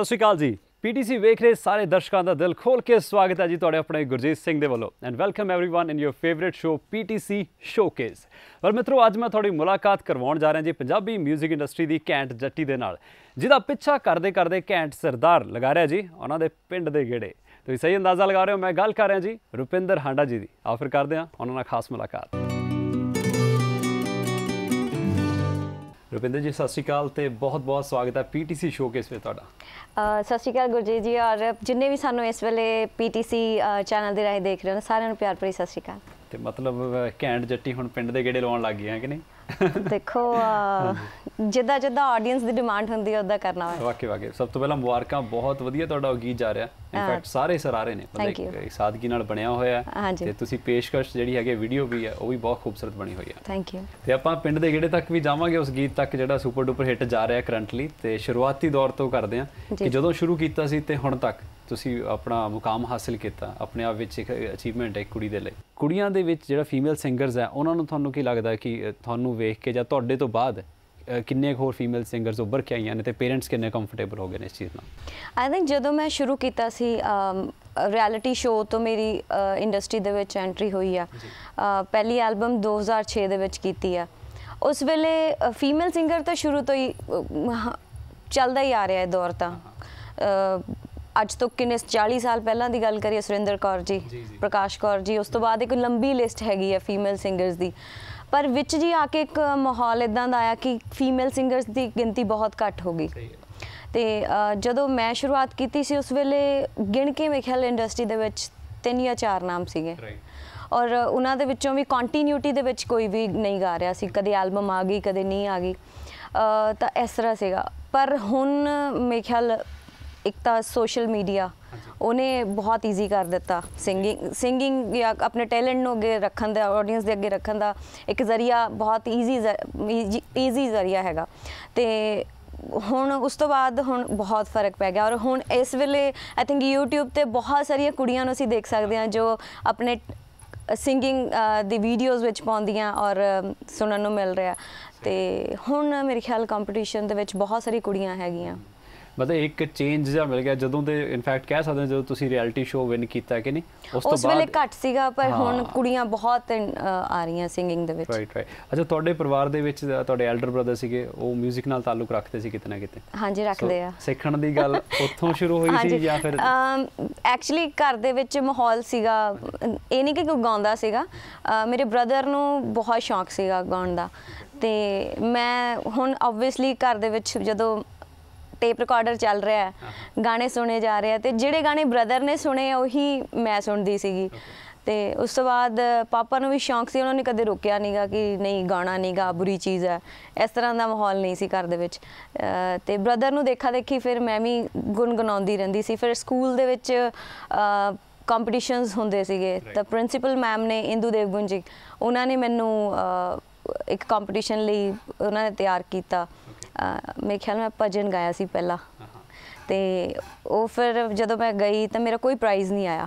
ਸਤਿ ਸ਼੍ਰੀ ਅਕਾਲ ਜੀ ਪੀਟੀਸੀ ਵੇਖ ਰਹੇ ਸਾਰੇ ਦਰਸ਼ਕਾਂ ਦਾ ਦਿਲ ਖੋਲ ਕੇ ਸਵਾਗਤ ਹੈ ਜੀ ਤੁਹਾਡੇ ਆਪਣੇ ਗੁਰਜੀਤ ਸਿੰਘ ਦੇ ਵੱਲੋਂ and welcome everyone in your favourite show PTC showcase ਪਰ ਮਿੱਤਰੋ ਅੱਜ ਮੈਂ ਤੁਹਾਡੀ ਮੁਲਾਕਾਤ ਕਰਵਾਉਣ ਜਾ ਰਿਹਾ ਜੀ ਪੰਜਾਬੀ 뮤직 ਇੰਡਸਟਰੀ ਦੀ ਕੈਂਟ ਜੱਟੀ ਦੇ ਨਾਲ ਜਿਹਦਾ ਪਿੱਛਾ ਕਰਦੇ ਕਰਦੇ ਕੈਂਟ ਸਰਦਾਰ ਲਗਾ ਰਿਹਾ ਜੀ ਉਹਨਾਂ ਦੇ ਪਿੰਡ ਦੇ ਗੇੜੇ ਤੁਸੀਂ ਸਹੀ ਅੰਦਾਜ਼ਾ ਲਗਾ ਰਹੇ ਹੋ ਮੈਂ ਗੱਲ ਕਰ ਰਿਹਾ ਜੀ ਰੁਪਿੰਦਰ ਹਾਂਡਾ ਜੀ ਦੀ ਆਫਰ ਕਰਦੇ ਹਾਂ ਉਹਨਾਂ ਨਾਲ ਖਾਸ ਮੁਲਾਕਾਤ ਰੁਪਿੰਦਰ ਜੀ ਸਤਿ ਸ਼੍ਰੀ ਅਕਾਲ ਤੇ ਬਹੁਤ-ਬਹੁਤ ਸਵਾਗਤ ਹੈ ਪੀਟੀਸੀ ਸ਼ੋਕੇਸ ਵਿੱਚ ਤੁਹਾਡਾ ਸਤਿ ਸ਼੍ਰੀ ਅਕਾਲ ਗੁਰਜੀਤ ਜੀ ਔਰ ਜਿੰਨੇ ਵੀ ਸਾਨੂੰ ਇਸ ਵੇਲੇ ਪੀਟੀਸੀ ਚੈਨਲ ਦੇ ਰਾਹੀਂ ਦੇਖ ਰਹੇ ਹੋ ਸਾਰਿਆਂ ਨੂੰ ਪਿਆਰ ਭਰੀ ਸਤਿ ਸ਼੍ਰੀ ਅਕਾਲ ਤੇ ਮਤਲਬ ਘੈਂਟ ਜੱਟੀ ਹੁਣ ਪਿੰਡ ਦੇ ਗੇੜੇ ਲਾਉਣ ਲੱਗ ਗਈ ਹੈ ਕਿ ਨਹੀਂ ਦੇਖੋ ਜਿੱਦਾਂ ਜਿੱਦਾ ਆਡੀਅנס ਦੀ ਡਿਮਾਂਡ ਹੁੰਦੀ ਹੈ ਉਦਾਂ ਕਰਨਾ ਹੈ ਵਾਕੇ ਵਾਕੇ ਸਭ ਤੋਂ ਪਹਿਲਾਂ ਮੁਬਾਰਕਾਂ ਬਹੁਤ ਵਧੀਆ ਤੁਹਾਡਾ ਗੀਤ ਜਾ ਰਿਹਾ ਇਨਫੈਕਟ ਸਾਰੇ ਸਰਾਰੇ ਨੇ ਮਤਲਬ ਇੱਕ ਸਾਦਗੀ ਨਾਲ ਬਣਿਆ ਹੋਇਆ ਹੈ ਤੇ ਤੁਸੀਂ ਪੇਸ਼ਕਸ਼ ਜਿਹੜੀ ਹੈਗੇ ਵੀਡੀਓ ਵੀ ਹੈ ਉਹ ਵੀ ਬਹੁਤ ਖੂਬਸੂਰਤ ਬਣੀ ਹੋਈ ਹੈ ਥੈਂਕ ਯੂ ਤੇ ਆਪਾਂ ਪਿੰਡ ਦੇ ਗੇੜੇ ਤੱਕ ਵੀ ਜਾਵਾਂਗੇ ਉਸ ਗੀਤ ਤੱਕ ਜਿਹੜਾ ਸੁਪਰ ਡੂਪਰ ਹਿੱਟ ਜਾ ਰਿਹਾ ਕਰੰਟਲੀ ਤੇ ਸ਼ੁਰੂਆਤੀ ਦੌਰ ਤੋਂ ਕਰਦੇ ਆ ਕਿ ਜਦੋਂ ਸ਼ੁਰੂ ਕੀਤਾ ਸੀ ਤੇ ਹੁਣ ਤੱਕ ਤੁਸੀਂ ਆਪਣਾ ਮੁਕਾਮ ਹਾਸਲ ਕੀਤਾ ਆਪਣੇ ਆਪ ਵਿੱਚ ਇੱਕ ਅਚੀਵਮੈਂਟ ਹੈ ਕੁੜੀ ਦੇ ਲਈ ਕੁੜੀਆਂ ਦੇ ਵਿੱਚ ਜਿਹੜਾ ਫੀਮੇਲ ਸਿੰਗਰਸ ਹੈ ਉਹਨਾਂ ਨੂੰ ਤੁਹਾਨੂੰ ਕੀ ਲੱਗਦਾ ਕਿ ਤੁਹਾਨੂੰ ਵੇਖ ਕੇ ਜਾਂ ਤੁਹਾਡੇ ਤੋਂ ਬਾਅਦ ਕਿੰਨੇ ਹੋਰ ਫੀਮੇਲ ਸਿੰਗਰਸ ਉੱਭਰ ਕੇ ਆਈਆਂ ਨੇ ਤੇ ਪੇਰੈਂਟਸ ਕਿੰਨੇ ਕੰਫਰਟੇਬਲ ਹੋ ਗਏ ਨੇ ਇਸ ਚੀਜ਼ ਨਾਲ ਆਈ ਥਿੰਕ ਜਦੋਂ ਮੈਂ ਸ਼ੁਰੂ ਕੀਤਾ ਸੀ ਰਿਐਲਿਟੀ ਸ਼ੋਅ ਤੋਂ ਮੇਰੀ ਇੰਡਸਟਰੀ ਦੇ ਵਿੱਚ ਐਂਟਰੀ ਹੋਈ ਆ ਪਹਿਲੀ ਐਲਬਮ 2006 ਦੇ ਵਿੱਚ ਕੀਤੀ ਆ ਉਸ ਵੇਲੇ ਫੀਮੇਲ ਸਿੰਗਰ ਤਾਂ ਸ਼ੁਰੂ ਤੋਂ ਹੀ ਚੱਲਦਾ ਹੀ ਆ ਰਿਹਾ ਹੈ ਦੌਰ ਤਾਂ ਅੱਜ ਤੋਂ ਕਿੰਨੇ 40 ਸਾਲ ਪਹਿਲਾਂ ਦੀ ਗੱਲ ਕਰੀਏ ਸੁਰਿੰਦਰ ਕੌਰ ਜੀ ਪ੍ਰਕਾਸ਼ ਕੌਰ ਜੀ ਉਸ ਤੋਂ ਬਾਅਦ ਇੱਕ ਲੰਬੀ ਲਿਸਟ ਹੈਗੀ ਹੈ ਫੀਮੇਲ ਸਿੰਗਰਸ ਦੀ ਪਰ ਵਿੱਚ ਜੀ ਆ ਕੇ ਇੱਕ ਮਾਹੌਲ ਇਦਾਂ ਦਾ ਆਇਆ ਕਿ ਫੀਮੇਲ ਸਿੰਗਰਸ ਦੀ ਗਿਣਤੀ ਬਹੁਤ ਘੱਟ ਹੋ ਗਈ ਤੇ ਜਦੋਂ ਮੈਂ ਸ਼ੁਰੂਆਤ ਕੀਤੀ ਸੀ ਉਸ ਵੇਲੇ ਗਿਣ ਕੇ ਮੇਰੇ ਖਿਆਲ ਇੰਡਸਟਰੀ ਦੇ ਵਿੱਚ ਤਿੰਨ ਜਾਂ ਚਾਰ ਨਾਮ ਸੀਗੇ ਔਰ ਉਹਨਾਂ ਦੇ ਵਿੱਚੋਂ ਵੀ ਕੰਟੀਨਿਊਟੀ ਦੇ ਵਿੱਚ ਕੋਈ ਵੀ ਨਹੀਂ ਗਾ ਰਿਹਾ ਸੀ ਕਦੇ ਐਲਬਮ ਆ ਗਈ ਕਦੇ ਨਹੀਂ ਆ ਗਈ ਤਾਂ ਇਸ ਤਰ੍ਹਾਂ ਸੀਗਾ ਪਰ ਹੁਣ ਮੇਰੇ ਖਿਆਲ ਇੱਕ ਤਾਂ ਸੋਸ਼ਲ ਮੀਡੀਆ ਉਹਨੇ ਬਹੁਤ ਈਜ਼ੀ ਕਰ ਦਿੱਤਾ ਸਿੰਗਿੰਗ ਸਿੰਗਿੰਗ ਜਾਂ ਆਪਣੇ ਟੈਲੈਂਟ ਨੂੰ ਅੱਗੇ ਰੱਖਣ ਦਾ ਆਡੀਅנס ਦੇ ਅੱਗੇ ਰੱਖਣ ਦਾ ਇੱਕ ਜ਼ਰੀਆ ਬਹੁਤ ਈਜ਼ੀ ਈਜ਼ੀ ਜ਼ਰੀਆ ਹੈਗਾ ਤੇ ਹੁਣ ਉਸ ਤੋਂ ਬਾਅਦ ਹੁਣ ਬਹੁਤ ਫਰਕ ਪੈ ਗਿਆ ਔਰ ਹੁਣ ਇਸ ਵੇਲੇ ਆਈ ਥਿੰਕ YouTube ਤੇ ਬਹੁਤ ਸਾਰੀਆਂ ਕੁੜੀਆਂ ਨੂੰ ਅਸੀਂ ਦੇਖ ਸਕਦੇ ਹਾਂ ਜੋ ਆਪਣੇ ਸਿੰਗਿੰਗ ਦੀ ਵੀਡੀਓਜ਼ ਵਿੱਚ ਪਾਉਂਦੀਆਂ ਔਰ ਸੁਣਨ ਨੂੰ ਮਿਲ ਰਿਹਾ ਤੇ ਹੁਣ ਮੇਰੇ ਖਿਆਲ ਕੰਪੀਟੀਸ਼ਨ ਦੇ ਵਿੱਚ ਬਹੁਤ ਸਾਰੀ ਕੁੜੀਆਂ ਹੈਗੀਆਂ ਮਤਲਬ ਇੱਕ ਚੇਂਜ ਜਿਹਾ ਮਿਲ ਗਿਆ ਜਦੋਂ ਤੇ ਇਨਫੈਕਟ ਕਹਿ ਸਕਦੇ ਹਾਂ ਜਦੋਂ ਤੁਸੀਂ ਰਿਐਲਿਟੀ ਸ਼ੋਅ ਵਿਨ ਕੀਤਾ ਕਿ ਨਹੀਂ ਉਸ ਤੋਂ ਬਾਅਦ ਉਸ ਵੇਲੇ ਘੱਟ ਸੀਗਾ ਪਰ ਹੁਣ ਕੁੜੀਆਂ ਬਹੁਤ ਆ ਰਹੀਆਂ ਸਿੰਗਿੰਗ ਦੇ ਵਿੱਚ ਰਾਈਟ ਰਾਈਟ ਅੱਛਾ ਤੁਹਾਡੇ ਪਰਿਵਾਰ ਦੇ ਵਿੱਚ ਤੁਹਾਡੇ ਐਲਡਰ ਬ੍ਰਦਰ ਸੀਗੇ ਉਹ 뮤직 ਨਾਲ ਤਾਲੁਕ ਰੱਖਦੇ ਸੀ ਕਿਤੇ ਨਾ ਕਿਤੇ ਹਾਂਜੀ ਰੱਖਦੇ ਆ ਸਿੱਖਣ ਦੀ ਗੱਲ ਉੱਥੋਂ ਸ਼ੁਰੂ ਹੋਈ ਸੀ ਜਾਂ ਫਿਰ ਐਕਚੁਅਲੀ ਘਰ ਦੇ ਵਿੱਚ ਮਾਹੌਲ ਸੀਗਾ ਇਹ ਨਹੀਂ ਕਿ ਕੋਈ ਗਾਉਂਦਾ ਸੀਗਾ ਮੇਰੇ ਬ੍ਰਦਰ ਨੂੰ ਬਹੁਤ ਸ਼ੌਂਕ ਸੀਗਾ ਗਾਉਣ ਦਾ ਤੇ ਮੈਂ ਹੁਣ ਆਬਵੀਅਸਲੀ ਘਰ ਦੇ ਵਿੱਚ ਜਦੋਂ ਟੇਪ ਰਿਕਾਰਡਰ ਚੱਲ ਰਿਹਾ ਹੈ ਗਾਣੇ ਸੁਣੇ ਜਾ ਰਹੇ ਆ ਤੇ ਜਿਹੜੇ ਗਾਣੇ ਬ੍ਰਦਰ ਨੇ ਸੁਣੇ ਉਹੀ ਮੈਂ ਸੁਣਦੀ ਸੀਗੀ ਤੇ ਉਸ ਤੋਂ ਬਾਅਦ ਪਾਪਾ ਨੂੰ ਵੀ ਸ਼ੌਂਕ ਸੀ ਉਹਨਾਂ ਨੇ ਕਦੇ ਰੋਕਿਆ ਨਹੀਂਗਾ ਕਿ ਨਹੀਂ ਗਾਣਾ ਨਹੀਂਗਾ ਬੁਰੀ ਚੀਜ਼ ਹੈ ਇਸ ਤਰ੍ਹਾਂ ਦਾ ਮਾਹੌਲ ਨਹੀਂ ਸੀ ਘਰ ਦੇ ਵਿੱਚ ਤੇ ਬ੍ਰਦਰ ਨੂੰ ਦੇਖਾ ਦੇਖੀ ਫਿਰ ਮੈਂ ਵੀ ਗੁੰਗਣਾਉਂਦੀ ਰਹਿੰਦੀ ਸੀ ਫਿਰ ਸਕੂਲ ਦੇ ਵਿੱਚ ਕੰਪੀਟੀਸ਼ਨਸ ਹੁੰਦੇ ਸੀਗੇ ਤਾਂ ਪ੍ਰਿੰਸੀਪਲ ਮੈਮ ਨੇ ਇੰਦੂ ਦੇਵਗੁੰਜੀ ਉਹਨਾਂ ਨੇ ਮੈਨੂੰ ਇੱਕ ਕੰਪੀਟੀਸ਼ਨ ਲਈ ਉਹਨਾਂ ਨੇ ਤਿਆਰ ਕੀਤਾ ਮੇਰੇ ਖਿਆਲ ਮੈਂ ਭਜਨ ਗਾਇਆ ਸੀ ਪਹਿਲਾਂ ਤੇ ਉਹ ਫਿਰ ਜਦੋਂ ਮੈਂ ਗਈ ਤਾਂ ਮੇਰਾ ਕੋਈ ਪ੍ਰਾਈਜ਼ ਨਹੀਂ ਆਇਆ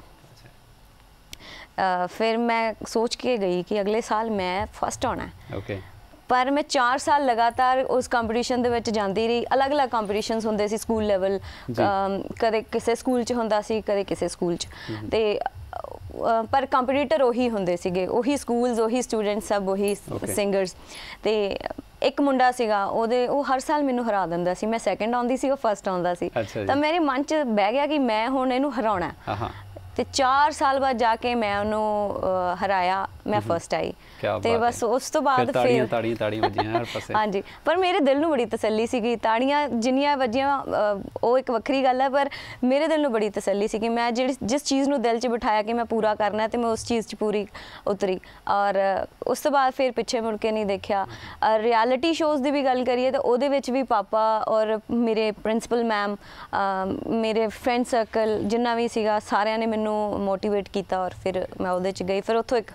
ਫਿਰ ਮੈਂ ਸੋਚ ਕੇ ਗਈ ਕਿ ਅਗਲੇ ਸਾਲ ਮੈਂ ਫਸਟ ਆਉਣਾ ਹੈ ਓਕੇ ਪਰ ਮੈਂ 4 ਸਾਲ ਲਗਾਤਾਰ ਉਸ ਕੰਪੀਟੀਸ਼ਨ ਦੇ ਵਿੱਚ ਜਾਂਦੀ ਰਹੀ ਅਲੱਗ-ਅਲੱਗ ਕੰਪੀਟੀਸ਼ਨਸ ਹੁੰਦੇ ਸੀ ਸਕੂਲ ਲੈਵਲ ਕਦੇ ਕਿਸੇ ਸਕੂਲ 'ਚ ਹੁੰਦਾ ਸੀ ਕਦੇ ਕਿਸੇ ਸਕੂਲ 'ਚ ਤੇ ਪਰ ਕੰਪੀਟੀਟਰ ਉਹੀ ਹੁੰਦੇ ਸੀਗੇ ਉਹੀ ਸਕੂਲਸ ਉਹੀ ਸਟੂਡੈਂਟਸ ਸਭ ਉਹੀ ਸਿੰਗਰਸ ਤੇ ਇੱਕ ਮੁੰਡਾ ਸੀਗਾ ਉਹਦੇ ਉਹ ਹਰ ਸਾਲ ਮੈਨੂੰ ਹਰਾ ਦਿੰਦਾ ਸੀ ਮੈਂ ਸੈਕੰਡ ਆਉਂਦੀ ਸੀ ਉਹ ਫਰਸਟ ਆਉਂਦਾ ਸੀ ਤਾਂ ਮੇਰੇ ਮਨ 'ਚ ਬਹਿ ਗਿਆ ਕਿ ਮੈਂ ਹੁਣ ਇਹਨੂੰ ਹਰਾਉਣਾ ਹਾਂ ਤੇ 4 ਸਾਲ ਬਾਅਦ ਜਾ ਕੇ ਮੈਂ ਉਹਨੂੰ ਹਰਾਇਆ ਮੈਂ ਫਰਸਟ ਆਈ ਤੇ ਬਸ ਉਸ ਤੋਂ ਬਾਅਦ ਫਿਰ ਤਾੜੀਆਂ ਤਾੜੀਆਂ ਤਾੜੀਆਂ ਵੱਜੀਆਂ ਹਰ ਪਾਸੇ ਹਾਂਜੀ ਪਰ ਮੇਰੇ ਦਿਲ ਨੂੰ ਬੜੀ ਤਸੱਲੀ ਸੀਗੀ ਤਾੜੀਆਂ ਜਿੰਨੀਆਂ ਵੱਜੀਆਂ ਉਹ ਇੱਕ ਵੱਖਰੀ ਗੱਲ ਹੈ ਪਰ ਮੇਰੇ ਦਿਲ ਨੂੰ ਬੜੀ ਤਸੱਲੀ ਸੀ ਕਿ ਮੈਂ ਜਿਹੜੀ ਜਿਸ ਚੀਜ਼ ਨੂੰ ਦਿਲ 'ਚ ਬਿਠਾਇਆ ਕਿ ਮੈਂ ਪੂਰਾ ਕਰਨਾ ਤੇ ਮੈਂ ਉਸ ਚੀਜ਼ 'ਚ ਪੂਰੀ ਉਤਰੀ ਔਰ ਉਸ ਤੋਂ ਬਾਅਦ ਫਿਰ ਪਿੱਛੇ ਮੁੜ ਕੇ ਨਹੀਂ ਦੇਖਿਆ ਰਿਐਲਿਟੀ ਸ਼ੋਜ਼ ਦੀ ਵੀ ਗੱਲ ਕਰੀਏ ਤਾਂ ਉਹਦੇ ਵਿੱਚ ਵੀ ਪਾਪਾ ਔਰ ਮੇਰੇ ਪ੍ਰਿੰਸੀਪਲ ਮੈਮ ਮੇਰੇ ਫਰੈਂਡ ਸਰਕਲ ਜਿੰਨਾ ਵੀ ਸੀਗਾ ਸਾਰਿਆਂ ਨੇ ਮੈਨੂੰ ਮੈਨੂੰ ਮੋਟੀਵੇਟ ਕੀਤਾ ਔਰ ਫਿਰ ਮੈਂ ਉਹਦੇ ਚ ਗਈ ਫਿਰ ਉੱਥੋਂ ਇੱਕ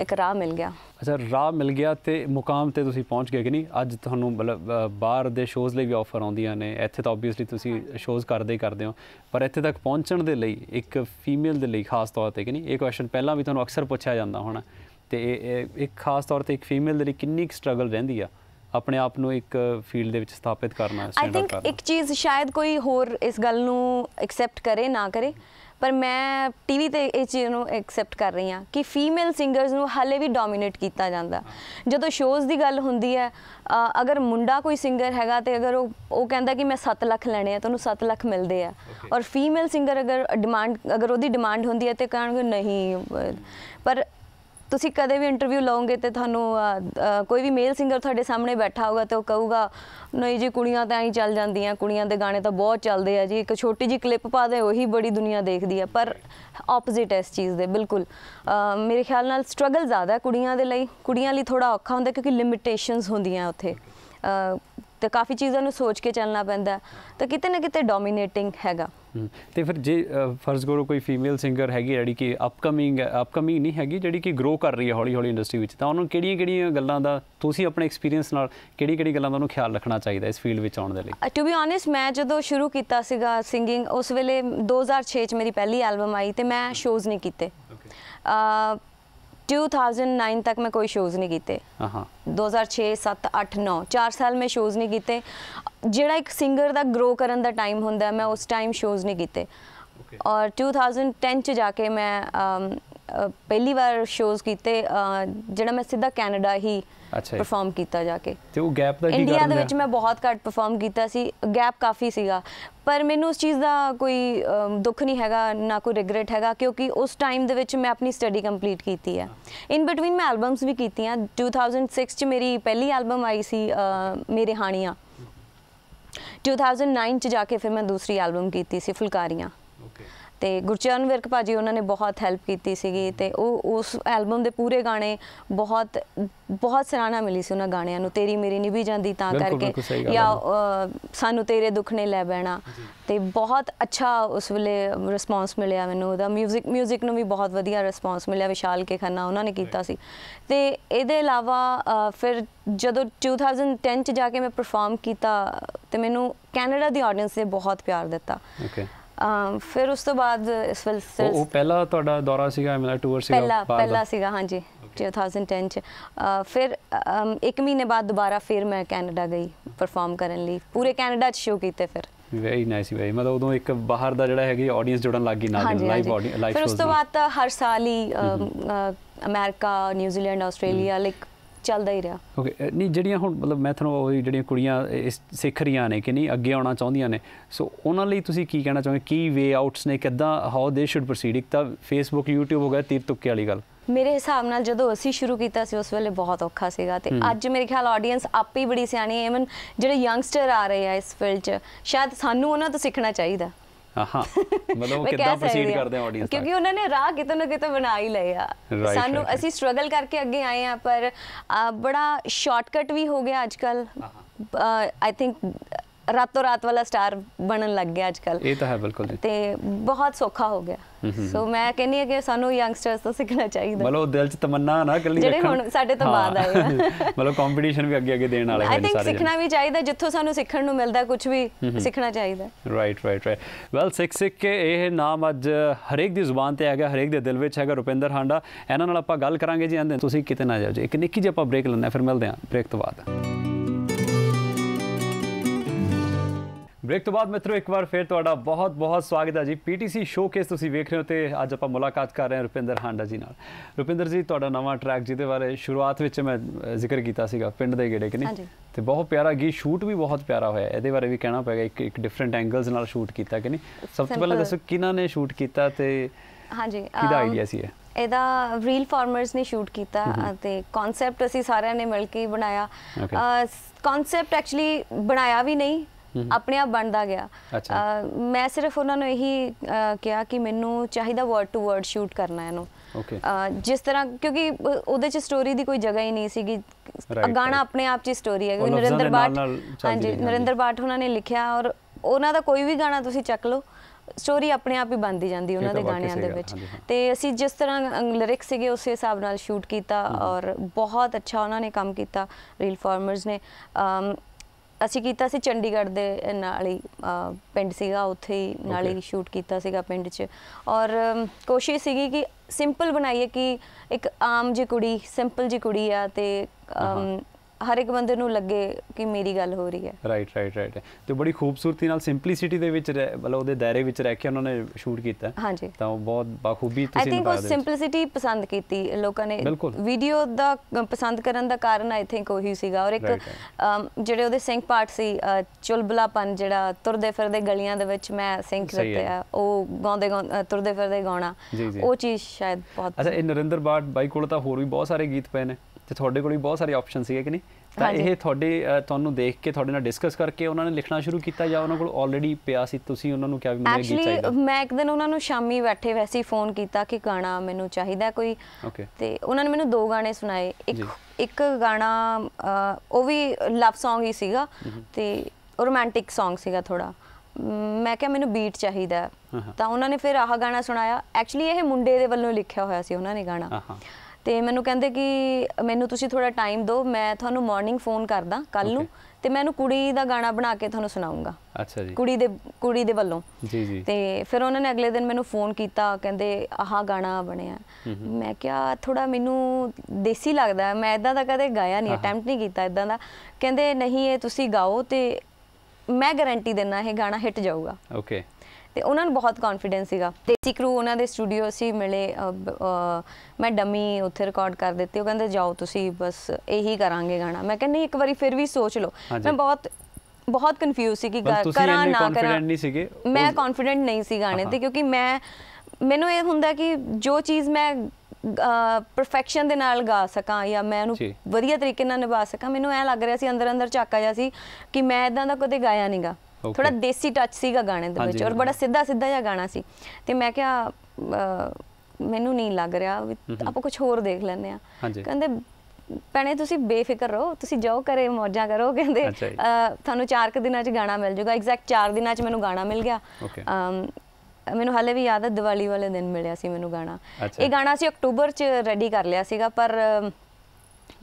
ਇੱਕ ਰਾਹ ਮਿਲ ਗਿਆ ਅੱਛਾ ਰਾਹ ਮਿਲ ਗਿਆ ਤੇ ਮੁਕਾਮ ਤੇ ਤੁਸੀਂ ਪਹੁੰਚ ਗਏ ਕਿ ਨਹੀਂ ਅੱਜ ਤੁਹਾਨੂੰ ਮਤਲਬ ਬਾਹਰ ਦੇ ਸ਼ੋਜ਼ ਲਈ ਵੀ ਆਫਰ ਆਉਂਦੀਆਂ ਨੇ ਇੱਥੇ ਤਾਂ ਆਬਵੀਅਸਲੀ ਤੁਸੀਂ ਸ਼ੋਜ਼ ਕਰਦੇ ਹੀ ਕਰਦੇ ਹੋ ਪਰ ਇੱਥੇ ਤੱਕ ਪਹੁੰਚਣ ਦੇ ਲਈ ਇੱਕ ਫੀਮੇਲ ਦੇ ਲਈ ਖਾਸ ਤੌਰ ਤੇ ਕਿ ਨਹੀਂ ਇਹ ਕੁਐਸਚਨ ਪਹਿਲਾਂ ਵੀ ਤੁਹਾਨੂੰ ਅਕਸਰ ਪੁੱਛਿਆ ਜਾਂਦਾ ਹੋਣਾ ਤੇ ਇਹ ਇੱਕ ਖਾਸ ਤੌਰ ਤੇ ਇੱਕ ਫੀਮੇਲ ਦੇ ਲਈ ਕਿੰਨੀ ਕੁ ਸਟਰਗਲ ਰਹਿੰਦੀ ਆ ਆਪਣੇ ਆਪ ਨੂੰ ਇੱਕ ਫੀਲਡ ਦੇ ਵਿੱਚ ਸਥਾਪਿਤ ਕਰਨਾ ਸਟੈਂਡ ਕਰਨਾ ਆਈ ਥਿੰਕ ਇੱਕ ਚੀਜ਼ ਸ਼ਾਇਦ ਕੋਈ ਹੋਰ ਇਸ ਗੱਲ ਨੂੰ ਐਕਸੈਪਟ ਕਰੇ ਨਾ ਕਰੇ ਪਰ ਮੈਂ ਟੀਵੀ ਤੇ ਇਹ ਚੀਜ਼ ਨੂੰ ਐਕਸੈਪਟ ਕਰ ਰਹੀ ਹਾਂ ਕਿ ਫੀਮੇਲ ਸਿੰਗਰਸ ਨੂੰ ਹਾਲੇ ਵੀ ਡੋਮਿਨੇਟ ਕੀਤਾ ਜਾਂਦਾ ਜਦੋਂ ਸ਼ੋਜ਼ ਦੀ ਗੱਲ ਹੁੰਦੀ ਹੈ ਅਗਰ ਮੁੰਡਾ ਕੋਈ ਸਿੰਗਰ ਹੈਗਾ ਤੇ ਅਗਰ ਉਹ ਉਹ ਕਹਿੰਦਾ ਕਿ ਮੈਂ 7 ਲੱਖ ਲੈਣੇ ਆ ਤਾਂ ਉਹਨੂੰ 7 ਲੱਖ ਮਿਲਦੇ ਆ ਔਰ ਫੀਮੇਲ ਸਿੰਗਰ ਅਗਰ ਡਿਮਾਂਡ ਅਗਰ ਉਹਦੀ ਡਿਮਾਂਡ ਹੁੰਦੀ ਹੈ ਤੇ ਕਹਾਂਗੇ ਨਹੀਂ ਪਰ ਤੁਸੀਂ ਕਦੇ ਵੀ ਇੰਟਰਵਿਊ ਲਓਗੇ ਤੇ ਤੁਹਾਨੂੰ ਕੋਈ ਵੀ ਮੇਲ ਸਿੰਗਰ ਤੁਹਾਡੇ ਸਾਹਮਣੇ ਬੈਠਾ ਹੋਗਾ ਤੇ ਉਹ ਕਹੂਗਾ ਨਹੀਂ ਜੀ ਕੁੜੀਆਂ ਤਾਂ ਐਂ ਚੱਲ ਜਾਂਦੀਆਂ ਕੁੜੀਆਂ ਦੇ ਗਾਣੇ ਤਾਂ ਬਹੁਤ ਚੱਲਦੇ ਆ ਜੀ ਇੱਕ ਛੋਟੀ ਜੀ ਕਲਿੱਪ ਪਾ ਦੇ ਉਹੀ ਬੜੀ ਦੁਨੀਆ ਦੇਖਦੀ ਆ ਪਰ ਆਪੋਜ਼ਿਟ ਹੈ ਇਸ ਚੀਜ਼ ਦੇ ਬਿਲਕੁਲ ਮੇਰੇ ਖਿਆਲ ਨਾਲ ਸਟਰਗਲ ਜ਼ਿਆਦਾ ਹੈ ਕੁੜੀਆਂ ਦੇ ਲਈ ਕੁੜੀਆਂ ਲਈ ਥੋੜਾ ਔਖਾ ਹੁੰਦਾ ਕਿਉਂਕਿ ਲਿਮਿਟੇਸ਼ਨਸ ਹੁੰਦੀਆਂ ਉੱਥੇ ਤੇ ਕਾਫੀ ਚੀਜ਼ਾਂ ਨੂੰ ਸੋਚ ਕੇ ਚੱਲਣਾ ਪੈਂਦਾ ਤਾਂ ਕਿਤੇ ਨਾ ਕਿਤੇ ਡੋਮੀਨੇਟਿੰਗ ਹੈਗਾ ਤੇ ਫਿਰ ਜੇ ਫਰਜ਼ ਕਰੋ ਕੋਈ ਫੀਮੇਲ ਸਿੰਗਰ ਹੈਗੀ ਜਿਹੜੀ ਕਿ ਅਪਕਮਿੰਗ ਅਪਕਮਿੰਗ ਨਹੀਂ ਹੈਗੀ ਜਿਹੜੀ ਕਿ ਗਰੋ ਕਰ ਰਹੀ ਹੈ ਹੌਲੀ ਹੌਲੀ ਇੰਡਸਟਰੀ ਵਿੱਚ ਤਾਂ ਉਹਨਾਂ ਨੂੰ ਕਿਹੜੀਆਂ-ਕਿਹੜੀਆਂ ਗੱਲਾਂ ਦਾ ਤੁਸੀਂ ਆਪਣੇ ਐਕਸਪੀਰੀਅੰਸ ਨਾਲ ਕਿਹੜੀ-ਕਿਹੜੀ ਗੱਲਾਂ ਦਾ ਉਹਨੂੰ ਖਿਆਲ ਰੱਖਣਾ ਚਾਹੀਦਾ ਇਸ ਫੀਲਡ ਵਿੱਚ ਆਉਣ ਦੇ ਲਈ ਟੂ ਬੀ ਓਨੈਸਟ ਮੈਂ ਜਦੋਂ ਸ਼ੁਰੂ ਕੀਤਾ ਸੀਗਾ ਸਿੰਗਿੰਗ ਉਸ ਵੇਲੇ 2006 ਚ ਮੇਰੀ ਪਹਿਲੀ ਐਲਬਮ ਆਈ ਤੇ ਮੈਂ ਸ਼ੋਜ਼ ਨਹੀਂ ਕੀਤੇ 2009 ਤੱਕ ਮੈਂ ਕੋਈ ਸ਼ੋਜ਼ ਨਹੀਂ ਕੀਤੇ ਹਾਂ 2006 7 8 9 4 ਸਾਲ ਮੈਂ ਸ਼ੋਜ਼ ਨਹੀਂ ਕੀਤੇ ਜਿਹੜਾ ਇੱਕ ਸਿੰਗਰ ਦਾ ਗਰੋ ਕਰਨ ਦਾ ਟਾਈਮ ਹੁੰਦਾ ਮੈਂ ਉਸ ਟਾਈਮ ਸ਼ੋਜ਼ ਨਹੀਂ ਕੀਤੇ ਔਰ 2010 ਚ ਜਾ ਕੇ ਮੈਂ ਪਹਿਲੀ ਵਾਰ ਸ਼ੋਜ਼ ਕੀਤੇ ਜਿਹੜਾ ਮੈਂ ਸਿੱਧਾ ਕੈਨੇਡਾ ਹੀ ਪਰਫਾਰਮ ਕੀਤਾ ਜਾ ਕੇ ਤੇ ਉਹ ਗੈਪ ਦਾ ਕੀ ਇੰਡੀਆ ਦੇ ਵਿੱਚ ਮੈਂ ਬਹੁਤ ਘੱਟ ਪਰਫਾਰਮ ਕੀਤਾ ਸੀ ਗੈਪ ਕਾਫੀ ਸੀਗਾ ਪਰ ਮੈਨੂੰ ਉਸ ਚੀਜ਼ ਦਾ ਕੋਈ ਦੁੱਖ ਨਹੀਂ ਹੈਗਾ ਨਾ ਕੋਈ ਰਿਗਰਟ ਹੈਗਾ ਕਿਉਂਕਿ ਉਸ ਟਾਈਮ ਦੇ ਵਿੱਚ ਮੈਂ ਆਪਣੀ ਸਟੱਡੀ ਕੰਪਲੀਟ ਕੀਤੀ ਹੈ ਇਨ ਬਿਟਵੀਨ ਮੈਂ ਐਲਬਮਸ ਵੀ ਕੀਤੀਆਂ 2006 ਚ ਮੇਰੀ ਪਹਿਲੀ ਐਲਬਮ ਆਈ ਸੀ ਮੇਰੇ ਹਾਣੀਆਂ 2009 ਚ ਜਾ ਕੇ ਫਿਰ ਮੈਂ ਦੂਸਰੀ ਐਲਬਮ ਕੀਤੀ ਸੀ ਫੁਲਕਾਰੀਆਂ ਓਕੇ ਤੇ ਗੁਰਚਰਨ ਵਿਰਕ ਭਾਜੀ ਉਹਨਾਂ ਨੇ ਬਹੁਤ ਹੈਲਪ ਕੀਤੀ ਸੀਗੀ ਤੇ ਉਹ ਉਸ ਐਲਬਮ ਦੇ ਪੂਰੇ ਗਾਣੇ ਬਹੁਤ ਬਹੁਤ ਸਰਾਣਾ ਮਿਲੀ ਸੀ ਉਹਨਾਂ ਗਾਣਿਆਂ ਨੂੰ ਤੇਰੀ ਮੇਰੀ ਨਹੀਂ ਵੀ ਜਾਂਦੀ ਤਾਂ ਕਰਕੇ ਜਾਂ ਸਾਨੂੰ ਤੇਰੇ ਦੁੱਖ ਨੇ ਲੈ ਬਹਿਣਾ ਤੇ ਬਹੁਤ ਅੱਛਾ ਉਸ ਵੇਲੇ ਰਿਸਪੌਂਸ ਮਿਲਿਆ ਮੈਨੂੰ ਉਹਦਾ 뮤직 뮤직 ਨੂੰ ਵੀ ਬਹੁਤ ਵਧੀਆ ਰਿਸਪੌਂਸ ਮਿਲਿਆ ਵਿਸ਼ਾਲ ਕੇ ਖੰਨਾ ਉਹਨਾਂ ਨੇ ਕੀਤਾ ਸੀ ਤੇ ਇਹਦੇ ਇਲਾਵਾ ਫਿਰ ਜਦੋਂ 2010 ਚ ਜਾ ਕੇ ਮੈਂ ਪਰਫਾਰਮ ਕੀਤਾ ਤੇ ਮੈਨੂੰ ਕੈਨੇਡਾ ਦੀ ਆਡੀਅנס ਨੇ ਬਹੁਤ ਪਿਆਰ ਦਿੱਤਾ ਓਕੇ ਫਿਰ ਉਸ ਤੋਂ ਬਾਅਦ ਇਸ ਵਲ ਉਹ ਪਹਿਲਾ ਤੁਹਾਡਾ ਦੌਰਾ ਸੀਗਾ ਮੇਰਾ ਟੂਰ ਸੀਗਾ ਪਹਿਲਾ ਪਹਿਲਾ ਸੀਗਾ ਹਾਂਜੀ 2010 ਚ ਫਿਰ ਇੱਕ ਮਹੀਨੇ ਬਾਅਦ ਦੁਬਾਰਾ ਫਿਰ ਮੈਂ ਕੈਨੇਡਾ ਗਈ ਪਰਫਾਰਮ ਕਰਨ ਲਈ ਪੂਰੇ ਕੈਨੇਡਾ ਚ ਸ਼ੋ ਕੀਤੇ ਫਿਰ ਵੈਰੀ ਨਾਈਸ ਵੈਰੀ ਮਤਲਬ ਉਦੋਂ ਇੱਕ ਬਾਹਰ ਦਾ ਜਿਹੜਾ ਹੈਗੀ ਆਡੀਅנס ਜੁੜਨ ਲੱਗ ਗਈ ਨਾਲ ਲਾਈਵ ਆਡੀਅנס ਫਿਰ ਉਸ ਤੋਂ ਬਾਅਦ ਹਰ ਸਾਲ ਹੀ ਅਮਰੀਕਾ ਨਿਊਜ਼ੀਲੈਂਡ ਆਸਟ੍ਰੇਲੀਆ ਲਾਈਕ ਚੱਲਦਾ ਹੀ ਰਿਹਾ ਓਕੇ ਨਹੀਂ ਜਿਹੜੀਆਂ ਹੁਣ ਮਤਲਬ ਮੈਂ ਤੁਹਾਨੂੰ ਜਿਹੜੀਆਂ ਕੁੜੀਆਂ ਸਿੱਖ ਰਹੀਆਂ ਨੇ ਕਿ ਨਹੀਂ ਅੱਗੇ ਆਉਣਾ ਚਾਹੁੰਦੀਆਂ ਨੇ ਸੋ ਉਹਨਾਂ ਲਈ ਤੁਸੀਂ ਕੀ ਕਹਿਣਾ ਚਾਹੋਗੇ ਕੀ ਵੇ ਆਊਟਸ ਨੇ ਕਿੱਦਾਂ ਹਾਊ ਦੇ ਸ਼ੁੱਡ ਪ੍ਰੋਸੀਡ ਇੱਕ ਤਾਂ ਫੇਸਬੁੱਕ YouTube ਹੋ ਗਿਆ ਤੀਰ ਤੁੱਕੇ ਵਾਲੀ ਗੱਲ ਮੇਰੇ ਹਿਸਾਬ ਨਾਲ ਜਦੋਂ ਅਸੀਂ ਸ਼ੁਰੂ ਕੀਤਾ ਸੀ ਉਸ ਵੇਲੇ ਬਹੁਤ ਔਖਾ ਸੀਗਾ ਤੇ ਅੱਜ ਮੇਰੇ ਖਿਆਲ ਆਡੀਅנס ਆਪੇ ਹੀ ਬੜੀ ਸਿਆਣੀ ਹੈ ਇਵਨ ਜਿਹੜੇ ਯੰਗਸਟਰ ਆ ਰਹੇ ਆ ਇਸ ਫੀਲਡ 'ਚ ਸ਼ਾਇਦ ਸਾਨੂੰ ਉਹਨਾਂ ਤੋਂ ਸਿੱਖਣਾ ਚਾਹੀਦਾ ਮਤਲਬ ਉਹ ਕਿੱਦਾਂ ਪ੍ਰੋਸੀਡ ਕਰਦੇ ਆ ਆਡੀਅנס ਕਿਉਂਕਿ ਉਹਨਾਂ ਨੇ ਰਾਹ ਕਿਤੇ ਨਾ ਕਿਤੇ ਬਣਾ ਹੀ ਲਿਆ ਸਾਨੂੰ ਅਸੀਂ ਸਟਰਗਲ ਕਰਕੇ ਅੱਗੇ ਆਏ ਆ ਪਰ ਬੜਾ ਸ਼ਾਰਟਕਟ ਵੀ ਹੋ ਗਿਆ ਅੱਜਕੱਲ ਆਈ ਥਿੰਕ ਰਾਤੋਂ ਰਾਤ ਵਾਲਾ ਸਟਾਰ ਬਣਨ ਲੱਗ ਗਿਆ ਅੱਜ ਕੱਲ ਇਹ ਤਾਂ ਹੈ ਬਿਲਕੁਲ ਜੀ ਤੇ ਬਹੁਤ ਸੌਖਾ ਹੋ ਗਿਆ ਸੋ ਮੈਂ ਕਹਿੰਨੀ ਆ ਕਿ ਸਾਨੂੰ ਯੰਗਸਟਰਸ ਤੋਂ ਸਿੱਖਣਾ ਚਾਹੀਦਾ ਮਤਲਬ ਦਿਲ 'ਚ ਤਮੰਨਾ ਨਾ ਕੱਲੀ ਜਿਹੜੇ ਹੁਣ ਸਾਡੇ ਤੋਂ ਬਾਅਦ ਆਏ ਮਤਲਬ ਕੰਪੀਟੀਸ਼ਨ ਵੀ ਅੱਗੇ ਅੱਗੇ ਦੇਣ ਵਾਲੇ ਹਨ ਸਾਰੇ ਆਈ ਥਿੰਕ ਸਿੱਖਣਾ ਵੀ ਚਾਹੀਦਾ ਜਿੱਥੋਂ ਸਾਨੂੰ ਸਿੱਖਣ ਨੂੰ ਮਿਲਦਾ ਕੁਝ ਵੀ ਸਿੱਖਣਾ ਚਾਹੀਦਾ ਰਾਈਟ ਰਾਈਟ ਰਾਈਟ ਵੈਲ ਸਿੱਖ ਸਿੱਖ ਕੇ ਇਹ ਨਾਮ ਅੱਜ ਹਰੇਕ ਦੀ ਜ਼ੁਬਾਨ ਤੇ ਆ ਗਿਆ ਹਰੇਕ ਦੇ ਦਿਲ ਵਿੱਚ ਹੈਗਾ ਰੁਪਿੰਦਰ ਹਾਂਡਾ ਇਹਨਾਂ ਨਾਲ ਆਪਾਂ ਗੱਲ ਕਰਾਂਗੇ ਜੀ ਆਂਦੇ ਤੁਸੀਂ ਕਿਤੇ ਨਾ ਜਾਓ ਜੀ ਇੱਕ ਨਿੱਕੀ ਜਿਹੀ ਆਪਾਂ ਬ੍ਰੇਕ ਆ ਫਿਰ ਮਿਲਦੇ ਆ ਬ੍ਰੇਕ ਤੋਂ ਬਾਅਦ ਬ੍ਰੇਕ ਤੋਂ ਬਾਅਦ ਮਿੱਤਰੋ ਇੱਕ ਵਾਰ ਫੇਰ ਤੁਹਾਡਾ ਬਹੁਤ ਬਹੁਤ ਸਵਾਗਤ ਹੈ ਜੀ ਪੀਟੀਸੀ ਸ਼ੋਕੇਸ ਤੁਸੀਂ ਵੇਖ ਰਹੇ ਹੋ ਤੇ ਅੱਜ ਆਪਾਂ ਮੁਲਾਕਾਤ ਕਰ ਰਹੇ ਹਾਂ ਰੁਪਿੰਦਰ ਹਾਂਡਾ ਜੀ ਨਾਲ ਰੁਪਿੰਦਰ ਜੀ ਤੁਹਾਡਾ ਨਵਾਂ ਟਰੈਕ ਜਿਹਦੇ ਬਾਰੇ ਸ਼ੁਰੂਆਤ ਵਿੱਚ ਮੈਂ ਜ਼ਿਕਰ ਕੀਤਾ ਸੀਗਾ ਪਿੰਡ ਦੇ ਗੇੜੇ ਕਿ ਨਹੀਂ ਤੇ ਬਹੁਤ ਪਿਆਰਾ ਗੀ ਸ਼ੂਟ ਵੀ ਬਹੁਤ ਪਿਆਰਾ ਹੋਇਆ ਇਹਦੇ ਬਾਰੇ ਵੀ ਕਹਿਣਾ ਪੈਗਾ ਇੱਕ ਇੱਕ ਡਿਫਰੈਂਟ ਐਂਗਲਸ ਨਾਲ ਸ਼ੂਟ ਕੀਤਾ ਕਿ ਨਹੀਂ ਸਭ ਤੋਂ ਪਹਿਲਾਂ ਦੱਸੋ ਕਿਨਾਂ ਨੇ ਸ਼ੂਟ ਕੀਤਾ ਤੇ ਹਾਂਜੀ ਕਿਹਦਾ ਆਈਡੀਆ ਸੀ ਇਹਦਾ ਰੀਲ ਫਾਰਮਰਸ ਨੇ ਸ਼ੂਟ ਕੀਤਾ ਤੇ ਕਨਸੈਪਟ ਅਸੀਂ ਸਾਰਿਆਂ ਨੇ ਮਿਲ ਕੇ ਬਣਾਇਆ ਕਨਸੈਪਟ ਐਕਚੁਅਲੀ ਬਣਾਇਆ ਵੀ ਨਹੀਂ ਆਪਣੇ ਆਪ ਬਣਦਾ ਗਿਆ ਮੈਂ ਸਿਰਫ ਉਹਨਾਂ ਨੂੰ ਇਹੀ ਕਿਹਾ ਕਿ ਮੈਨੂੰ ਚਾਹੀਦਾ ਵਰਡ ਟੂ ਵਰਡ ਸ਼ੂਟ ਕਰਨਾ ਇਹਨੂੰ ਓਕੇ ਜਿਸ ਤਰ੍ਹਾਂ ਕਿਉਂਕਿ ਉਹਦੇ ਚ ਸਟੋਰੀ ਦੀ ਕੋਈ ਜਗ੍ਹਾ ਹੀ ਨਹੀਂ ਸੀਗੀ ਗਾਣਾ ਆਪਣੇ ਆਪ ਚ ਸਟੋਰੀ ਹੈ ਨਰਿੰਦਰ ਬਾਟ ਹਾਂਜੀ ਨਰਿੰਦਰ ਬਾਟ ਉਹਨਾਂ ਨੇ ਲਿਖਿਆ ਔਰ ਉਹਨਾਂ ਦਾ ਕੋਈ ਵੀ ਗਾਣਾ ਤੁਸੀਂ ਚੱਕ ਲਓ ਸਟੋਰੀ ਆਪਣੇ ਆਪ ਹੀ ਬਣਦੀ ਜਾਂਦੀ ਉਹਨਾਂ ਦੇ ਗਾਣਿਆਂ ਦੇ ਵਿੱਚ ਤੇ ਅਸੀਂ ਜਿਸ ਤਰ੍ਹਾਂ ਲਿਰਿਕਸ ਸੀਗੇ ਉਸੇ ਹਿਸਾਬ ਨਾਲ ਸ਼ੂਟ ਕੀਤਾ ਔਰ ਬਹੁਤ ਅੱਛਾ ਉਹਨਾਂ ਨੇ ਕੰਮ ਕੀਤਾ ਰੀਲ ਫਾਰਮਰਸ ਨੇ ਅਸੀਂ ਕੀਤਾ ਸੀ ਚੰਡੀਗੜ੍ਹ ਦੇ ਨਾਲ ਹੀ ਪਿੰਡ ਸੀਗਾ ਉੱਥੇ ਹੀ ਨਾਲ ਹੀ ਸ਼ੂਟ ਕੀਤਾ ਸੀਗਾ ਪਿੰਡ 'ਚ ਔਰ ਕੋਸ਼ਿਸ਼ ਸੀਗੀ ਕਿ ਸਿੰਪਲ ਬਣਾਈਏ ਕਿ ਇੱਕ ਆਮ ਜੀ ਕੁੜੀ ਸਿੰਪਲ ਜੀ ਕੁੜੀ ਆ ਤੇ ਹਰ ਇੱਕ ਬੰਦੇ ਨੂੰ ਲੱਗੇ ਕਿ ਮੇਰੀ ਗੱਲ ਹੋ ਰਹੀ ਹੈ ਰਾਈਟ ਰਾਈਟ ਰਾਈਟ ਤੇ ਬੜੀ ਖੂਬਸੂਰਤੀ ਨਾਲ ਸਿੰਪਲਿਸਿਟੀ ਦੇ ਵਿੱਚ ਮਤਲਬ ਉਹਦੇ ਦਾਇਰੇ ਵਿੱਚ ਰੱਖ ਕੇ ਉਹਨਾਂ ਨੇ ਸ਼ੂਟ ਕੀਤਾ ਹਾਂਜੀ ਤਾਂ ਉਹ ਬਹੁਤ ਬਾਖੂਬੀ ਤੁਸੀਂ ਬਤਾ ਦਿੱਤੀ ਆਈ ਥਿੰਕ ਉਹ ਸਿੰਪਲਿਸਿਟੀ ਪਸੰਦ ਕੀਤੀ ਲੋਕਾਂ ਨੇ ਵੀਡੀਓ ਦਾ ਪਸੰਦ ਕਰਨ ਦਾ ਕਾਰਨ ਆਈ ਥਿੰਕ ਉਹੀ ਸੀਗਾ ਔਰ ਇੱਕ ਜਿਹੜੇ ਉਹਦੇ ਸਿੰਕ ਪਾਰਟ ਸੀ ਚੁਲਬਲਾਪਨ ਜਿਹੜਾ ਤੁਰਦੇ ਫਿਰਦੇ ਗਲੀਆਂ ਦੇ ਵਿੱਚ ਮੈਂ ਸਿੰਕ ਰੱਖਿਆ ਉਹ ਗਾਉਂਦੇ ਤੁਰਦੇ ਫਿਰਦੇ ਗਾਉਣਾ ਉਹ ਚੀਜ਼ ਸ਼ਾਇਦ ਬਹੁਤ ਅੱਛਾ ਇਹ ਨਰਿੰਦਰ ਬਾਟ ਬਾਈ ਕੋਲ ਤਾਂ ਹੋਰ ਵੀ ਬਹੁਤ ਸਾਰੇ ਗੀਤ ਪਏ ਨੇ ਤੇ ਤੁਹਾਡੇ ਕੋਲ ਵੀ ਬਹੁਤ ਸਾਰੇ ਆਪਸ਼ਨ ਸੀਗੇ ਕਿ ਨਹੀਂ ਤਾਂ ਇਹ ਤੁਹਾਡੇ ਤੁਹਾਨੂੰ ਦੇਖ ਕੇ ਤੁਹਾਡੇ ਨਾਲ ਡਿਸਕਸ ਕਰਕੇ ਉਹਨਾਂ ਨੇ ਲਿਖਣਾ ਸ਼ੁਰੂ ਕੀਤਾ ਜਾਂ ਉਹਨਾਂ ਕੋਲ ਆਲਰੇਡੀ ਪਿਆ ਸੀ ਤੁਸੀਂ ਉਹਨਾਂ ਨੂੰ ਕਿਹਾ ਵੀ ਮੈਨੂੰ ਇਹ ਗੀਤ ਚਾਹੀਦਾ ਮੈਂ ਇੱਕ ਦਿਨ ਉਹਨਾਂ ਨੂੰ ਸ਼ਾਮੀ ਬੈਠੇ ਵੈਸੇ ਫੋਨ ਕੀਤਾ ਕਿ ਗਾਣਾ ਮੈਨੂੰ ਚਾਹੀਦਾ ਕੋਈ ਤੇ ਉਹਨਾਂ ਨੇ ਮੈਨੂੰ ਦੋ ਗਾਣੇ ਸੁਣਾਏ ਇੱਕ ਇੱਕ ਗਾਣਾ ਉਹ ਵੀ ਲਵ Song ਹੀ ਸੀਗਾ ਤੇ ਰੋਮਾਂਟਿਕ Song ਸੀਗਾ ਥੋੜਾ ਮੈਂ ਕਿਹਾ ਮੈਨੂੰ ਬੀਟ ਚਾਹੀਦਾ ਤਾਂ ਉਹਨਾਂ ਨੇ ਫਿਰ ਆਹ ਗਾਣਾ ਸੁਣਾਇਆ ਐਕਚੁਅਲੀ ਇਹ ਮੁੰਡੇ ਦੇ ਵੱਲੋਂ ਲਿਖਿਆ ਹੋਇਆ ਸੀ ਉਹਨਾਂ ਨੇ ਗਾਣਾ ਤੇ ਮੈਨੂੰ ਕਹਿੰਦੇ ਕਿ ਮੈਨੂੰ ਤੁਸੀਂ ਥੋੜਾ ਟਾਈਮ ਦਿਓ ਮੈਂ ਤੁਹਾਨੂੰ ਮਾਰਨਿੰਗ ਫੋਨ ਕਰਦਾ ਕੱਲ ਨੂੰ ਤੇ ਮੈਂ ਇਹਨੂੰ ਕੁੜੀ ਦਾ ਗਾਣਾ ਬਣਾ ਕੇ ਤੁਹਾਨੂੰ ਸੁਣਾਉਂਗਾ ਅੱਛਾ ਜੀ ਕੁੜੀ ਦੇ ਕੁੜੀ ਦੇ ਵੱਲੋਂ ਜੀ ਜੀ ਤੇ ਫਿਰ ਉਹਨਾਂ ਨੇ ਅਗਲੇ ਦਿਨ ਮੈਨੂੰ ਫੋਨ ਕੀਤਾ ਕਹਿੰਦੇ ਆਹ ਗਾਣਾ ਬਣਿਆ ਮੈਂ ਕਿਹਾ ਥੋੜਾ ਮੈਨੂੰ ਦੇਸੀ ਲੱਗਦਾ ਮੈਂ ਇਦਾਂ ਦਾ ਕਦੇ ਗਾਇਆ ਨਹੀਂ ਅਟੈਂਪਟ ਨਹੀਂ ਕੀਤਾ ਇਦਾਂ ਦਾ ਕਹਿੰਦੇ ਨਹੀਂ ਇਹ ਤੁਸੀਂ ਗਾਓ ਤੇ ਮੈਂ ਗਾਰੰਟੀ ਦਿੰਦਾ ਇਹ ਗਾਣਾ ਹਿੱਟ ਜਾਊਗਾ ਓਕੇ ਤੇ ਉਹਨਾਂ ਨੂੰ ਬਹੁਤ ਕੌਨਫੀਡੈਂਸ ਸੀਗਾ ਦੇਸੀ ਕਰੂ ਉਹਨਾਂ ਦੇ ਸਟੂਡੀਓ ਸੀ ਮਿਲੇ ਮੈਂ ਡਮੀ ਉੱਥੇ ਰਿਕਾਰਡ ਕਰ ਦਿੱਤੀ ਉਹ ਕਹਿੰਦੇ ਜਾਓ ਤੁਸੀਂ ਬਸ ਇਹੀ ਕਰਾਂਗੇ ਗਾਣਾ ਮੈਂ ਕਹਿੰਦੀ ਇੱਕ ਵਾਰੀ ਫਿਰ ਵੀ ਸੋਚ ਲਓ ਮੈਂ ਬਹੁਤ ਬਹੁਤ ਕਨਫਿਊਜ਼ ਸੀ ਕਿ ਕਰਾਂ ਨਾ ਕਰਾਂ ਮੈਂ ਕੌਨਫੀਡੈਂਟ ਨਹੀਂ ਸੀ ਗਾਣੇ ਤੇ ਕਿਉਂਕਿ ਮੈਂ ਮੈਨੂੰ ਇਹ ਹੁੰਦਾ ਕਿ ਜੋ ਚੀਜ਼ ਮੈਂ ਪਰਫੈਕਸ਼ਨ ਦੇ ਨਾਲ ਗਾ ਸਕਾਂ ਜਾਂ ਮੈਂ ਉਹਨੂੰ ਵਧੀਆ ਤਰੀਕੇ ਨਾਲ ਨਿਭਾ ਸਕਾਂ ਮੈਨੂੰ ਐ ਲੱਗ ਰਿਹਾ ਸੀ ਅੰਦਰ ਅੰਦਰ ਝਾਕਾ ਜਿਹਾ ਸੀ ਕਿ ਮੈਂ ਇਦਾਂ ਦਾ ਕਦੇ ਗਾਇਆ ਨਹੀਂਗਾ ਥੋੜਾ ਦੇਸੀ ਟੱਚ ਸੀਗਾ ਗਾਣੇ ਦੇ ਵਿੱਚ ਔਰ ਬੜਾ ਸਿੱਧਾ ਸਿੱਧਾ ਜਿਹਾ ਗਾਣਾ ਸੀ ਤੇ ਮੈਂ ਕਿਹਾ ਮੈਨੂੰ ਨਹੀਂ ਲੱਗ ਰਿਹਾ ਆਪਾਂ ਕੁਝ ਹੋਰ ਦੇਖ ਲੈਂਦੇ ਆ ਕਹਿੰਦੇ ਪਹਿਣੇ ਤੁਸੀਂ ਬੇਫਿਕਰ ਰਹੋ ਤੁਸੀਂ ਜਾਓ ਕਰੇ ਮੌਜਾਂ ਕਰੋ ਕਹਿੰਦੇ ਤੁਹਾਨੂੰ 4 ਕ ਦਿਨਾਂ 'ਚ ਗਾਣਾ ਮਿਲ ਜਾਊਗਾ ਐਗਜ਼ੈਕਟ 4 ਦਿਨਾਂ 'ਚ ਮੈਨੂੰ ਗਾਣਾ ਮਿਲ ਗਿਆ ਮੈਨੂੰ ਹਾਲੇ ਵੀ ਯਾਦ ਹੈ ਦੀਵਾਲੀ ਵਾਲੇ ਦਿਨ ਮਿਲਿਆ ਸੀ ਮੈਨੂੰ ਗਾਣਾ ਇਹ ਗਾਣਾ ਸੀ ਅਕਤੂਬਰ 'ਚ ਰੈਡੀ ਕਰ ਲਿਆ ਸੀਗਾ ਪਰ